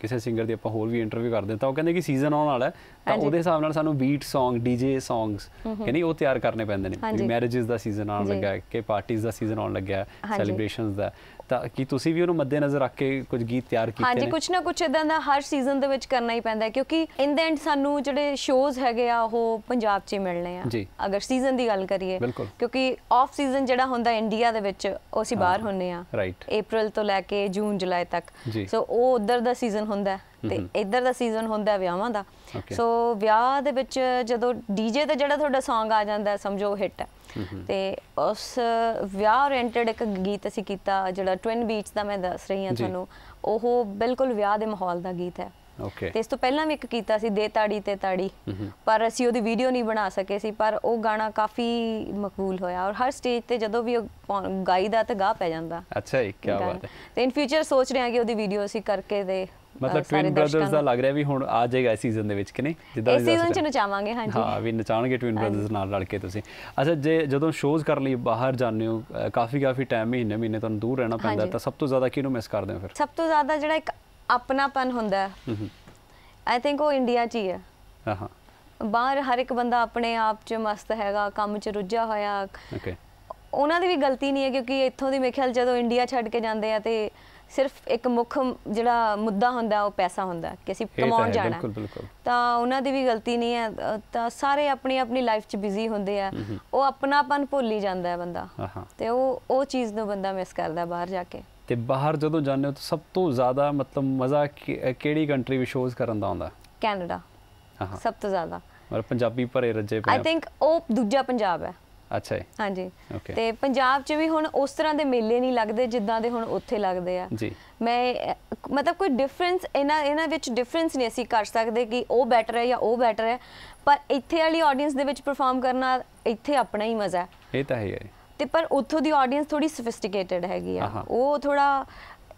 ਕਿਸੇ ਸਿੰਗਰ ਦੀ ਆਪਾਂ ਹੋਰ ਵੀ ਇੰਟਰਵਿਊ ਕਰਦੇ ਤਾਂ ਉਹ ਕਹਿੰਦੇ ਕਿ ਸੀਜ਼ਨ ਆਉਣ ਵਾਲਾ ਹੈ ਤਾਂ ਉਹਦੇ ਹਿਸਾਬ ਨਾਲ ਸਾਨੂੰ ਬੀਟ Song DJ Songs ਨਹੀਂ ਉਹ ਤਿਆਰ ਕਰਨੇ ਪੈਂਦੇ ਨੇ ਮੈਰਿਜਸ ਦਾ ਸੀਜ਼ਨ ਆਉਣ ਲੱਗਾ ਕਿ ਪਾਰਟੀਆਂ ਦਾ ਸੀਜ਼ਨ ਆਉਣ ਲੱਗਾ ਸੈਲੀਬ੍ਰੇਸ਼ਨਸ ਦਾ ਤਾਂ ਕੀ ਤੁਸੀਂ ਵੀ ਉਹਨੂੰ ਮੱਦੇਨਜ਼ਰ ਰੱਖ ਕੇ ਕੁਝ ਗੀਤ ਤਿਆਰ ਕੀਤੇ ਨੇ ਹਾਂਜੀ ਕੁਝ ਨਾ ਕੁਝ ਇਦਾਂ ਦਾ ਹਰ ਸੀਜ਼ਨ ਦੇ ਵਿੱਚ ਕਰਨਾ ਹੀ ਪੈਂਦਾ ਕਿਉਂਕਿ ਇਨ ਦਾ ਐਂਡ ਸਾਨੂੰ ਜਿਹੜੇ ਸ਼ੋਜ਼ ਹੈਗੇ ਆ ਉਹ ਪੰਜਾਬ 'ਚ ਹੀ ਮਿਲਣੇ ਆ ਅਗਰ ਸੀਜ਼ਨ ਦੀ ਗੱਲ ਕਰੀਏ ਕਿਉਂਕਿ ਆਫ ਸੀਜ਼ਨ ਜਿਹੜਾ ਹੁੰਦਾ ਇੰਡੀਆ ਦੇ ਵਿੱਚ ਉਹ ਅਸੀਂ ਬਾਹਰ ਹੁੰਨੇ ਆ April ਤੋਂ ਲੈ ਕੇ ਜੂਨ ਜੁਲਾਈ ਤੱਕ ਸੋ ਉਹ ਉਧਰ ਦਾ ਸੀਜ਼ਨ ਹੁੰਦਾ ਤੇ ਇੱਧਰ ਦਾ ਸੀਜ਼ਨ ਹੁੰਦਾ ਵਿਆਹਾਂ ਦਾ ਸੋ ਵਿਆਹ ਦੇ ਵਿੱਚ ਜਦੋਂ ਡੀਜੇ ਤੇ ਜਿਹੜਾ ਤੁਹਾਡਾ Song ਆ ਜਾਂਦਾ ਸਮਝੋ ਹਿੱਟ ਹੈ ਤੇ ਉਸ ਵਿਆਹ ਓਰੀਐਂਟਡ ਇੱਕ ਗੀਤ ਅਸੀਂ ਕੀਤਾ ਜਿਹੜਾ ਟਵਿਨ ਬੀਚ ਦਾ ਮੈਂ ਦੱਸ ਰਹੀ ਹਾਂ ਤੁਹਾਨੂੰ ਉਹ ਬਿਲਕੁਲ ਵਿਆਹ ਦੇ ਮਾਹੌਲ ਦਾ ਗੀਤ ਹੈ ਓਕੇ ਤੇ ਇਸ ਤੋਂ ਪਹਿਲਾਂ ਵੀ ਇੱਕ ਕੀਤਾ ਸੀ ਦੇ ਤਾੜੀ ਤੇ ਤਾੜੀ ਪਰ ਅਸੀਂ ਉਹਦੀ ਵੀਡੀਓ ਨਹੀਂ ਬਣਾ ਸਕੇ ਸੀ ਪਰ ਉਹ ਗਾਣਾ ਕਾਫੀ ਮਕਬੂਲ ਹੋਇਆ ਔਰ ਹਰ ਸਟੇਜ ਤੇ ਜਦੋਂ ਵੀ ਉਹ ਗਾਈਦਾ ਤਾਂ ਗਾ ਪੈ ਜਾਂਦਾ ਅੱਛਾ ਜੀ ਕੀ ਬਾਤ ਹੈ ਤੇ ਇਨ ਫਿਊਚਰ ਸੋਚ ਰਹੇ ਹਾਂ ਕਿ ਉਹਦੀ ਵੀਡੀਓ ਅਸੀਂ ਕਰਕੇ ਦੇ ਮਤਲਬ ਟਵਿਨ ਬ੍ਰਦਰਸ ਦਾ ਲੱਗ ਰਿਹਾ ਵੀ ਹੁਣ ਆ ਜਾਏਗਾ ਇਸ ਸੀਜ਼ਨ ਦੇ ਵਿੱਚ ਕਿ ਨਹੀਂ ਜਿੱਦਾਂ ਇਸ ਸੀਜ਼ਨ ਚ ਨਚਾਵਾਂਗੇ ਹਾਂਜੀ ਹਾਂ ਵੀ ਨਚਾਣਗੇ ਟਵਿਨ ਬ੍ਰਦਰਸ ਨਾਲ ਰਲ ਕੇ ਤੁਸੀਂ ਅੱਛਾ ਜੇ ਜਦੋਂ ਸ਼ੋਜ਼ ਕਰਨ ਲਈ ਬਾਹਰ ਜਾਂਦੇ ਹੋ ਕਾਫੀ ਕਾਫੀ ਟਾਈਮ ਮਹੀਨੇ ਮਹੀਨੇ ਤੁਹਾਨੂੰ ਦੂਰ ਰਹਿਣਾ ਪੈਂਦਾ ਤਾਂ ਸਭ ਤੋਂ ਜ਼ਿਆਦਾ ਕਿਹਨੂੰ ਮਿਸ ਕਰਦੇ ਹੋ ਫਿਰ ਸਭ ਤੋਂ ਜ਼ਿਆਦਾ ਜਿਹੜਾ ਇੱਕ ਆਪਣਾਪਨ ਹੁੰਦਾ ਹੈ ਆਈ ਥਿੰਕ ਉਹ ਇੰਡੀਆ 'ਚ ਹੀ ਹੈ ਹਾਂ ਬਾਹਰ ਹਰ ਇੱਕ ਬੰਦਾ ਆਪਣੇ ਆਪ 'ਚ ਮਸਤ ਹੈਗਾ ਕੰਮ 'ਚ ਰੁੱਝਿਆ ਹੋਇਆ ਓਕੇ ਉਹਨਾਂ ਦੀ ਵੀ ਗਲਤੀ ਨਹੀਂ ਹੈ ਕਿਉਂਕਿ ਇੱਥੋਂ ਦੀ ਮੇਰੇ ਖਿਆਲ ਜਦੋਂ ਇੰਡੀਆ ਛੱਡ ਕੇ ਜਾਂਦੇ ਆ ਤੇ ਸਿਰਫ ਇੱਕ ਮੁੱਖ ਜਿਹੜਾ ਮੁੱਦਾ ਹੁੰਦਾ ਉਹ ਪੈਸਾ ਹੁੰਦਾ ਕਿ ਅਸੀਂ ਕਮਾਉਣ ਜਾਣਾ ਤਾਂ ਉਹਨਾਂ ਦੀ ਵੀ ਗਲਤੀ ਨਹੀਂ ਹੈ ਤਾਂ ਸਾਰੇ ਆਪਣੀ ਆਪਣੀ ਲਾਈਫ 'ਚ ਬਿਜ਼ੀ ਹੁੰਦੇ ਆ ਉਹ ਆਪਣਾਪਨ ਭੁੱਲ ਹੀ ਜਾਂਦਾ ਹੈ ਬੰਦਾ ਤੇ ਉਹ ਉਹ ਚੀਜ਼ ਨੂੰ ਬੰਦਾ ਮਿਸ ਕਰਦਾ ਬਾਹਰ ਜਾ ਕੇ ਤੇ ਬਾਹਰ ਜਦੋਂ ਜਾਂਦੇ ਹੋ ਤਾਂ ਸਭ ਤੋਂ ਜ਼ਿਆਦਾ ਮਤਲਬ ਮਜ਼ਾ ਕਿਹੜੀ ਕੰਟਰੀ ਵਿੱਚ ਸ਼ੋਜ਼ ਕਰਨ ਦਾ ਆਉਂਦਾ ਕੈਨੇਡਾ ਹਾਂ ਸਭ ਤੋਂ ਜ਼ਿਆਦਾ ਮਤਲਬ ਪੰਜਾਬੀ ਭਰੇ ਰੱਜੇ ਪਏ ਆਈ ਥਿੰਕ ਉਹ ਦੂਜਾ ਪੰਜਾਬ ਹੈ ਅੱਛਾ ਜੀ ਹਾਂਜੀ ਤੇ ਪੰਜਾਬ 'ਚ ਵੀ ਹੁਣ ਉਸ ਤਰ੍ਹਾਂ ਦੇ ਮੇਲੇ ਨਹੀਂ ਲੱਗਦੇ ਜਿੱਦਾਂ ਦੇ ਹੁਣ ਉੱਥੇ ਲੱਗਦੇ ਆ ਜੀ ਮੈਂ ਮਤਲਬ ਕੋਈ ਡਿਫਰੈਂਸ ਇਹਨਾਂ ਇਹਨਾਂ ਵਿੱਚ ਡਿਫਰੈਂਸ ਨਹੀਂ ਅਸੀਂ ਕਰ ਸਕਦੇ ਕਿ ਉਹ ਬੈਟਰ ਹੈ ਜਾਂ ਉਹ ਬੈਟਰ ਹੈ ਪਰ ਇੱਥੇ ਵਾਲੀ ਆਡੀਅנס ਦੇ ਵਿੱਚ ਪਰਫਾਰਮ ਕਰਨਾ ਇੱਥੇ ਆਪਣਾ ਹੀ ਮਜ਼ਾ ਹੈ ਇਹ ਤਾਂ ਹੈ ਤੇ ਪਰ ਉੱਥੋਂ ਦੀ ਆਡੀਅנס ਥੋੜੀ ਸੋਫਿਸਟੀਕੇਟਿਡ ਹੈਗੀ ਆ ਉਹ ਥੋੜਾ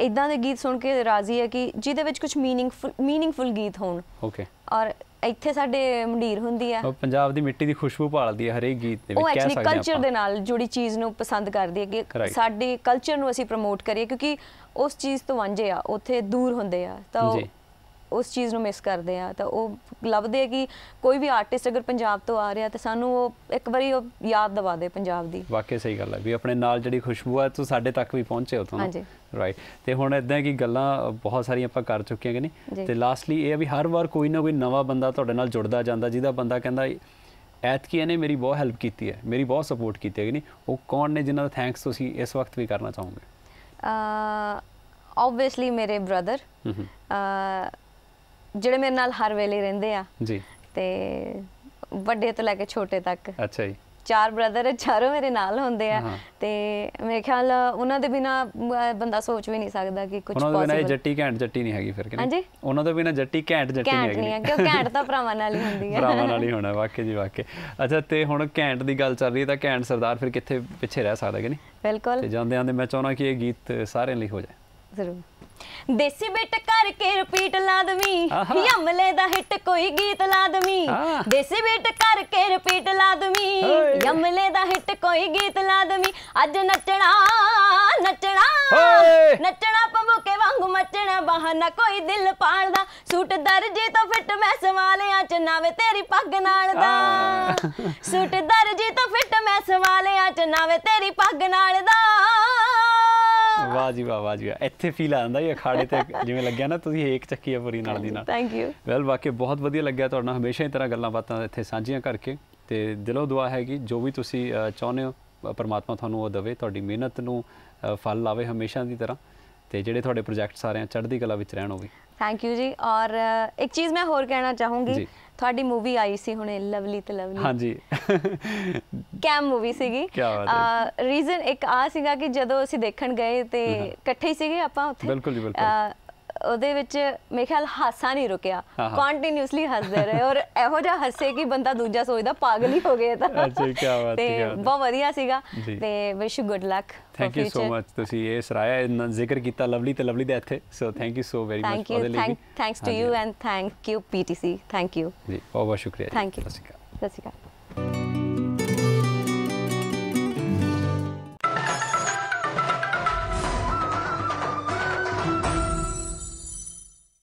ਇਦਾਂ ਦੇ ਗੀਤ ਸੁਣ ਕੇ ਰਾਜ਼ੀ ਹੈ ਕਿ ਜਿਹਦੇ ਵਿੱਚ ਕੁਝ ਮੀਨਿੰਗਫੁਲ ਮੀਨਿੰਗਫੁਲ ਗੀਤ ਹੋਣ ਓਕੇ ਔਰ ਇੱਥੇ ਸਾਡੇ ਮੰਡੀਰ ਹੁੰਦੀ ਆ ਪੰਜਾਬ ਦੀ ਮਿੱਟੀ ਦੀ ਖੁਸ਼ਬੂ ਭਾਲਦੀ ਹੈ ਹਰੇਕ ਗੀਤ ਦੇ ਵਿੱਚ ਕਹਿ ਸਕਦੇ ਆ ਉਹ ਕਲਚਰ ਦੇ ਨਾਲ ਜੁੜੀ ਚੀਜ਼ ਨੂੰ ਪਸੰਦ ਕਰਦੀ ਹੈ ਕਿ ਸਾਡੇ ਕਲਚਰ ਨੂੰ ਅਸੀਂ ਪ੍ਰਮੋਟ ਕਰੀਏ ਕਿਉਂਕਿ ਉਸ ਚੀਜ਼ ਤੋਂ ਵਾਂਝੇ ਆ ਉੱਥੇ ਦੂਰ ਹੁੰਦੇ ਆ ਤਾਂ ਉਸ ਚੀਜ਼ ਨੂੰ ਮਿਸ ਕਰਦੇ ਆ ਤਾਂ ਉਹ ਲੱਭਦੇ ਆ ਕਿ ਕੋਈ ਵੀ ਆਰਟਿਸਟ ਅਗਰ ਪੰਜਾਬ ਤੋਂ ਆ ਰਿਹਾ ਤਾਂ ਸਾਨੂੰ ਉਹ ਇੱਕ ਵਾਰੀ ਉਹ ਯਾਦ ਦਵਾ ਦੇ ਪੰਜਾਬ ਦੀ ਵਾਕਿਆ ਸਹੀ ਗੱਲ ਹੈ ਵੀ ਆਪਣੇ ਨਾਲ ਜਿਹੜੀ ਖੁਸ਼ਬੂ ਆ ਤੂੰ ਸਾਡੇ ਤੱਕ ਵੀ ਪਹੁੰਚੇ ਹੋ ਤੁਹਾਨੂੰ ਹਾਂਜੀ ਰਾਈਟ ਤੇ ਹੁਣ ਇਦਾਂ ਕਿ ਗੱਲਾਂ ਬਹੁਤ ਸਾਰੀਆਂ ਆਪਾਂ ਕਰ ਚੁੱਕੇ ਹਾਂ ਕਿ ਨਹੀਂ ਤੇ ਲਾਸਟਲੀ ਇਹ ਆ ਵੀ ਹਰ ਵਾਰ ਕੋਈ ਨਾ ਕੋਈ ਨਵਾਂ ਬੰਦਾ ਤੁਹਾਡੇ ਨਾਲ ਜੁੜਦਾ ਜਾਂਦਾ ਜਿਹਦਾ ਬੰਦਾ ਕਹਿੰਦਾ ਕੀ ਇਹਨੇ ਮੇਰੀ ਬਹੁਤ ਹੈਲਪ ਕੀਤੀ ਹੈ ਮੇਰੀ ਬਹੁਤ ਸਪੋਰਟ ਕੀਤੀ ਹੈ ਕਿ ਨਹੀਂ ਉਹ ਕੌਣ ਨੇ ਜਿਨ੍ਹਾਂ ਦਾ ਥੈਂਕਸ ਤੁਸੀਂ ਇਸ ਵਕਤ ਵੀ ਕਰਨਾ ਚਾਹੋਗੇ ਆਬਵੀਅਸਲੀ ਮੇਰੇ ਬ੍ਰਦਰ ਆ ਜਿਹੜੇ ਮੇਰੇ ਨਾਲ ਹਰ ਵੇਲੇ ਰਹਿੰਦੇ ਆ ਜੀ ਤੇ ਵੱਡੇ ਤੋਂ ਲੈ ਕੇ ਛੋਟੇ ਤੱਕ ਅੱਛਾ ਜੀ ਚਾਰ ਬ੍ਰਦਰ ਚਾਰੋਂ ਮੇਰੇ ਨਾਲ ਹੁੰਦੇ ਆ ਤੇ ਮੇਰੇ ਖਿਆਲ ਉਹਨਾਂ ਦੇ ਬਿਨਾ ਬੰਦਾ ਸੋਚ ਵੀ ਨਹੀਂ ਸਕਦਾ ਕਿ ਕੁਝ ਪੋਸੀਬਲ ਉਹਨਾਂ ਦੇ ਬਿਨਾ ਜੱਟੀ ਘੈਂਟ ਜੱਟੀ ਨਹੀਂ ਹੈਗੀ ਫਿਰ ਕਿ ਹਾਂਜੀ ਉਹਨਾਂ ਦੇ ਬਿਨਾ ਜੱਟੀ ਘੈਂਟ ਜੱਟੀ ਨਹੀਂ ਹੈਗੀ ਨਹੀਂ ਹੈ ਕਿਉਂ ਘੈਂਟ ਤਾਂ ਭਰਾਵਾਂ ਨਾਲ ਹੀ ਹੁੰਦੀ ਹੈ ਭਰਾਵਾਂ ਨਾਲ ਹੀ ਹੋਣਾ ਵਾਕੇ ਜੀ ਵਾਕੇ ਅੱਛਾ ਤੇ ਹੁਣ ਘੈਂਟ ਦੀ ਗੱਲ ਚੱਲ ਰਹੀ ਹੈ ਤਾਂ ਘੈਂਟ ਸਰਦਾਰ ਫਿਰ ਕਿੱਥੇ ਪਿੱਛੇ ਰਹਿ ਸਕਦਾ ਕਿ ਨਹੀਂ ਬਿਲਕੁਲ ਤੇ ਜਾਂਦੇ ਆਂਦੇ ਮੈਂ ਚਾਹੁੰਦਾ ਕਿ ਇਹ ਗੀਤ ਸਾਰਿਆਂ ਲਈ ਹੋ ਜਾਏ ਜ਼ਰੂਰ ਦੇਸੀ ਬਿੱਟ ਕਰਕੇ ਰਿਪੀਟ ਲਾ ਦਵੀ ਯਮਲੇ ਦਾ ਹਿੱਟ ਕੋਈ ਗੀਤ ਲਾ ਦਵੀ ਦੇਸੀ ਬਿੱਟ ਕਰਕੇ ਰਿਪੀਟ ਲਾ ਦਵੀ ਯਮਲੇ ਦਾ ਹਿੱਟ ਕੋਈ ਗੀਤ ਲਾ ਦਵੀ ਅੱਜ ਨੱਚਣਾ ਨੱਚਣਾ ਨੱਚਣਾ ਪੰਬੂਕੇ ਵਾਂਗੂ ਮੱਚਣਾ ਬਹਾਨਾ ਕੋਈ ਦਿਲ ਪਾਲਦਾ ਸੂਟ ਦਰਜੀ ਤੋਂ ਫਿੱਟ ਮੈਂ ਸਵਾਲਿਆਂ ਚ ਨਾਵੇ ਤੇਰੀ ਪੱਗ ਨਾਲ ਦਾ ਸੂਟ ਦਰਜੀ ਤੋਂ ਫਿੱਟ ਮੈਂ ਸਵਾਲਿਆਂ ਚ ਨਾਵੇ ਤੇਰੀ ਪੱਗ ਨਾਲ ਦਾ ਵਾਹ ਜੀ ਵਾਹ ਵਾਹ ਜੀ ਇੱਥੇ ਫੀਲ ਆਉਂਦਾ ਇਹ ਅਖਾੜੇ ਤੇ ਜਿਵੇਂ ਲੱਗਿਆ ਨਾ ਤੁਸੀਂ ਇੱਕ ਚੱਕੀ ਆ ਪੂਰੀ ਨਾਲ ਦੀ ਨਾਲ ਥੈਂਕ ਯੂ ਵੈਲ ਵਾਕਿਆ ਬਹੁਤ ਵਧੀਆ ਲੱਗਿਆ ਤੁਹਾਡਾ ਨਾਲ ਹਮੇਸ਼ਾ ਹੀ ਤਰ੍ਹਾਂ ਗੱਲਾਂ ਬਾਤਾਂ ਇੱਥੇ ਸਾਂਝੀਆਂ ਕਰਕੇ ਤੇ ਦਿਲੋਂ ਦੁਆ ਹੈ ਕਿ ਜੋ ਵੀ ਤੁਸੀਂ ਚਾਹੁੰਦੇ ਹੋ ਪਰਮਾਤਮਾ ਤੁਹਾਨੂੰ ਉਹ ਦੇਵੇ ਤੁਹਾਡੀ ਮਿਹਨਤ ਨੂੰ ਫਲ ਲਾਵੇ ਹਮੇਸ਼ਾ ਦੀ ਤਰ੍ਹਾਂ ਤੇ ਜਿਹੜੇ ਤੁਹਾਡੇ ਪ੍ਰੋਜੈਕਟ ਸਾਰਿਆਂ ਚੜ੍ਹਦੀ ਕਲਾ ਵਿੱਚ ਰਹਿਣ ਹੋਵੇ ਥੈਂਕ ਯੂ ਜੀ ਔਰ ਇੱਕ ਚੀਜ਼ ਮੈਂ ਹੋਰ ਕਹਿਣਾ ਚਾਹੂੰਗੀ ਤੁਹਾਡੀ ਮੂਵੀ ਆਈ ਸੀ ਹੁਣੇ ਲਵਲੀ ਤੇ ਲਵਲੀ ਹਾਂਜੀ ਕੈਮ ਮੂਵੀ ਸੀਗੀ ਆ ਰੀਜ਼ਨ ਇੱਕ ਆ ਸੀਗਾ ਕਿ ਜਦੋਂ ਅਸੀਂ ਦੇਖਣ ਗਏ ਤੇ ਇਕੱਠੇ ਸੀਗੇ ਆਪਾਂ ਉੱਥੇ ਬਿਲਕੁਲ ਜੀ ਬਿਲਕੁਲ ਉਹਦੇ ਵਿੱਚ ਮੇਰੇ ਖਿਆਲ ਹਾਸਾ ਨਹੀਂ ਰੁਕਿਆ ਕੰਟੀਨਿਊਸਲੀ ਹੱਸਦੇ ਰਹੇ ਔਰ ਇਹੋ ਜਿਹਾ ਹੱਸੇ ਕਿ ਬੰਦਾ ਦੂਜਾ ਸੋਚਦਾ ਪਾਗਲ ਹੀ ਹੋ ਗਿਆ ਤਾਂ ਅੱਛਾ ਕੀ ਬਾਤ ਹੈ ਬਹੁਤ ਵਧੀਆ ਸੀਗਾ ਤੇ wish you good luck thank you so much ਤੁਸੀਂ ਇਹ ਸਰਾਇਆ ਇਹਨਾਂ ਜ਼ਿਕਰ ਕੀਤਾ ਲਵਲੀ ਤੇ ਲਵਲੀ ਦੇ ਇੱਥੇ so thank you so very much for the thanks to you and thank you PTC thank you ji ਬਹੁਤ ਬਹੁਤ ਸ਼ੁਕਰੀਆ ਥੈਂਕ ਯੂ ਸਸਿਕਾ ਸਸਿਕਾ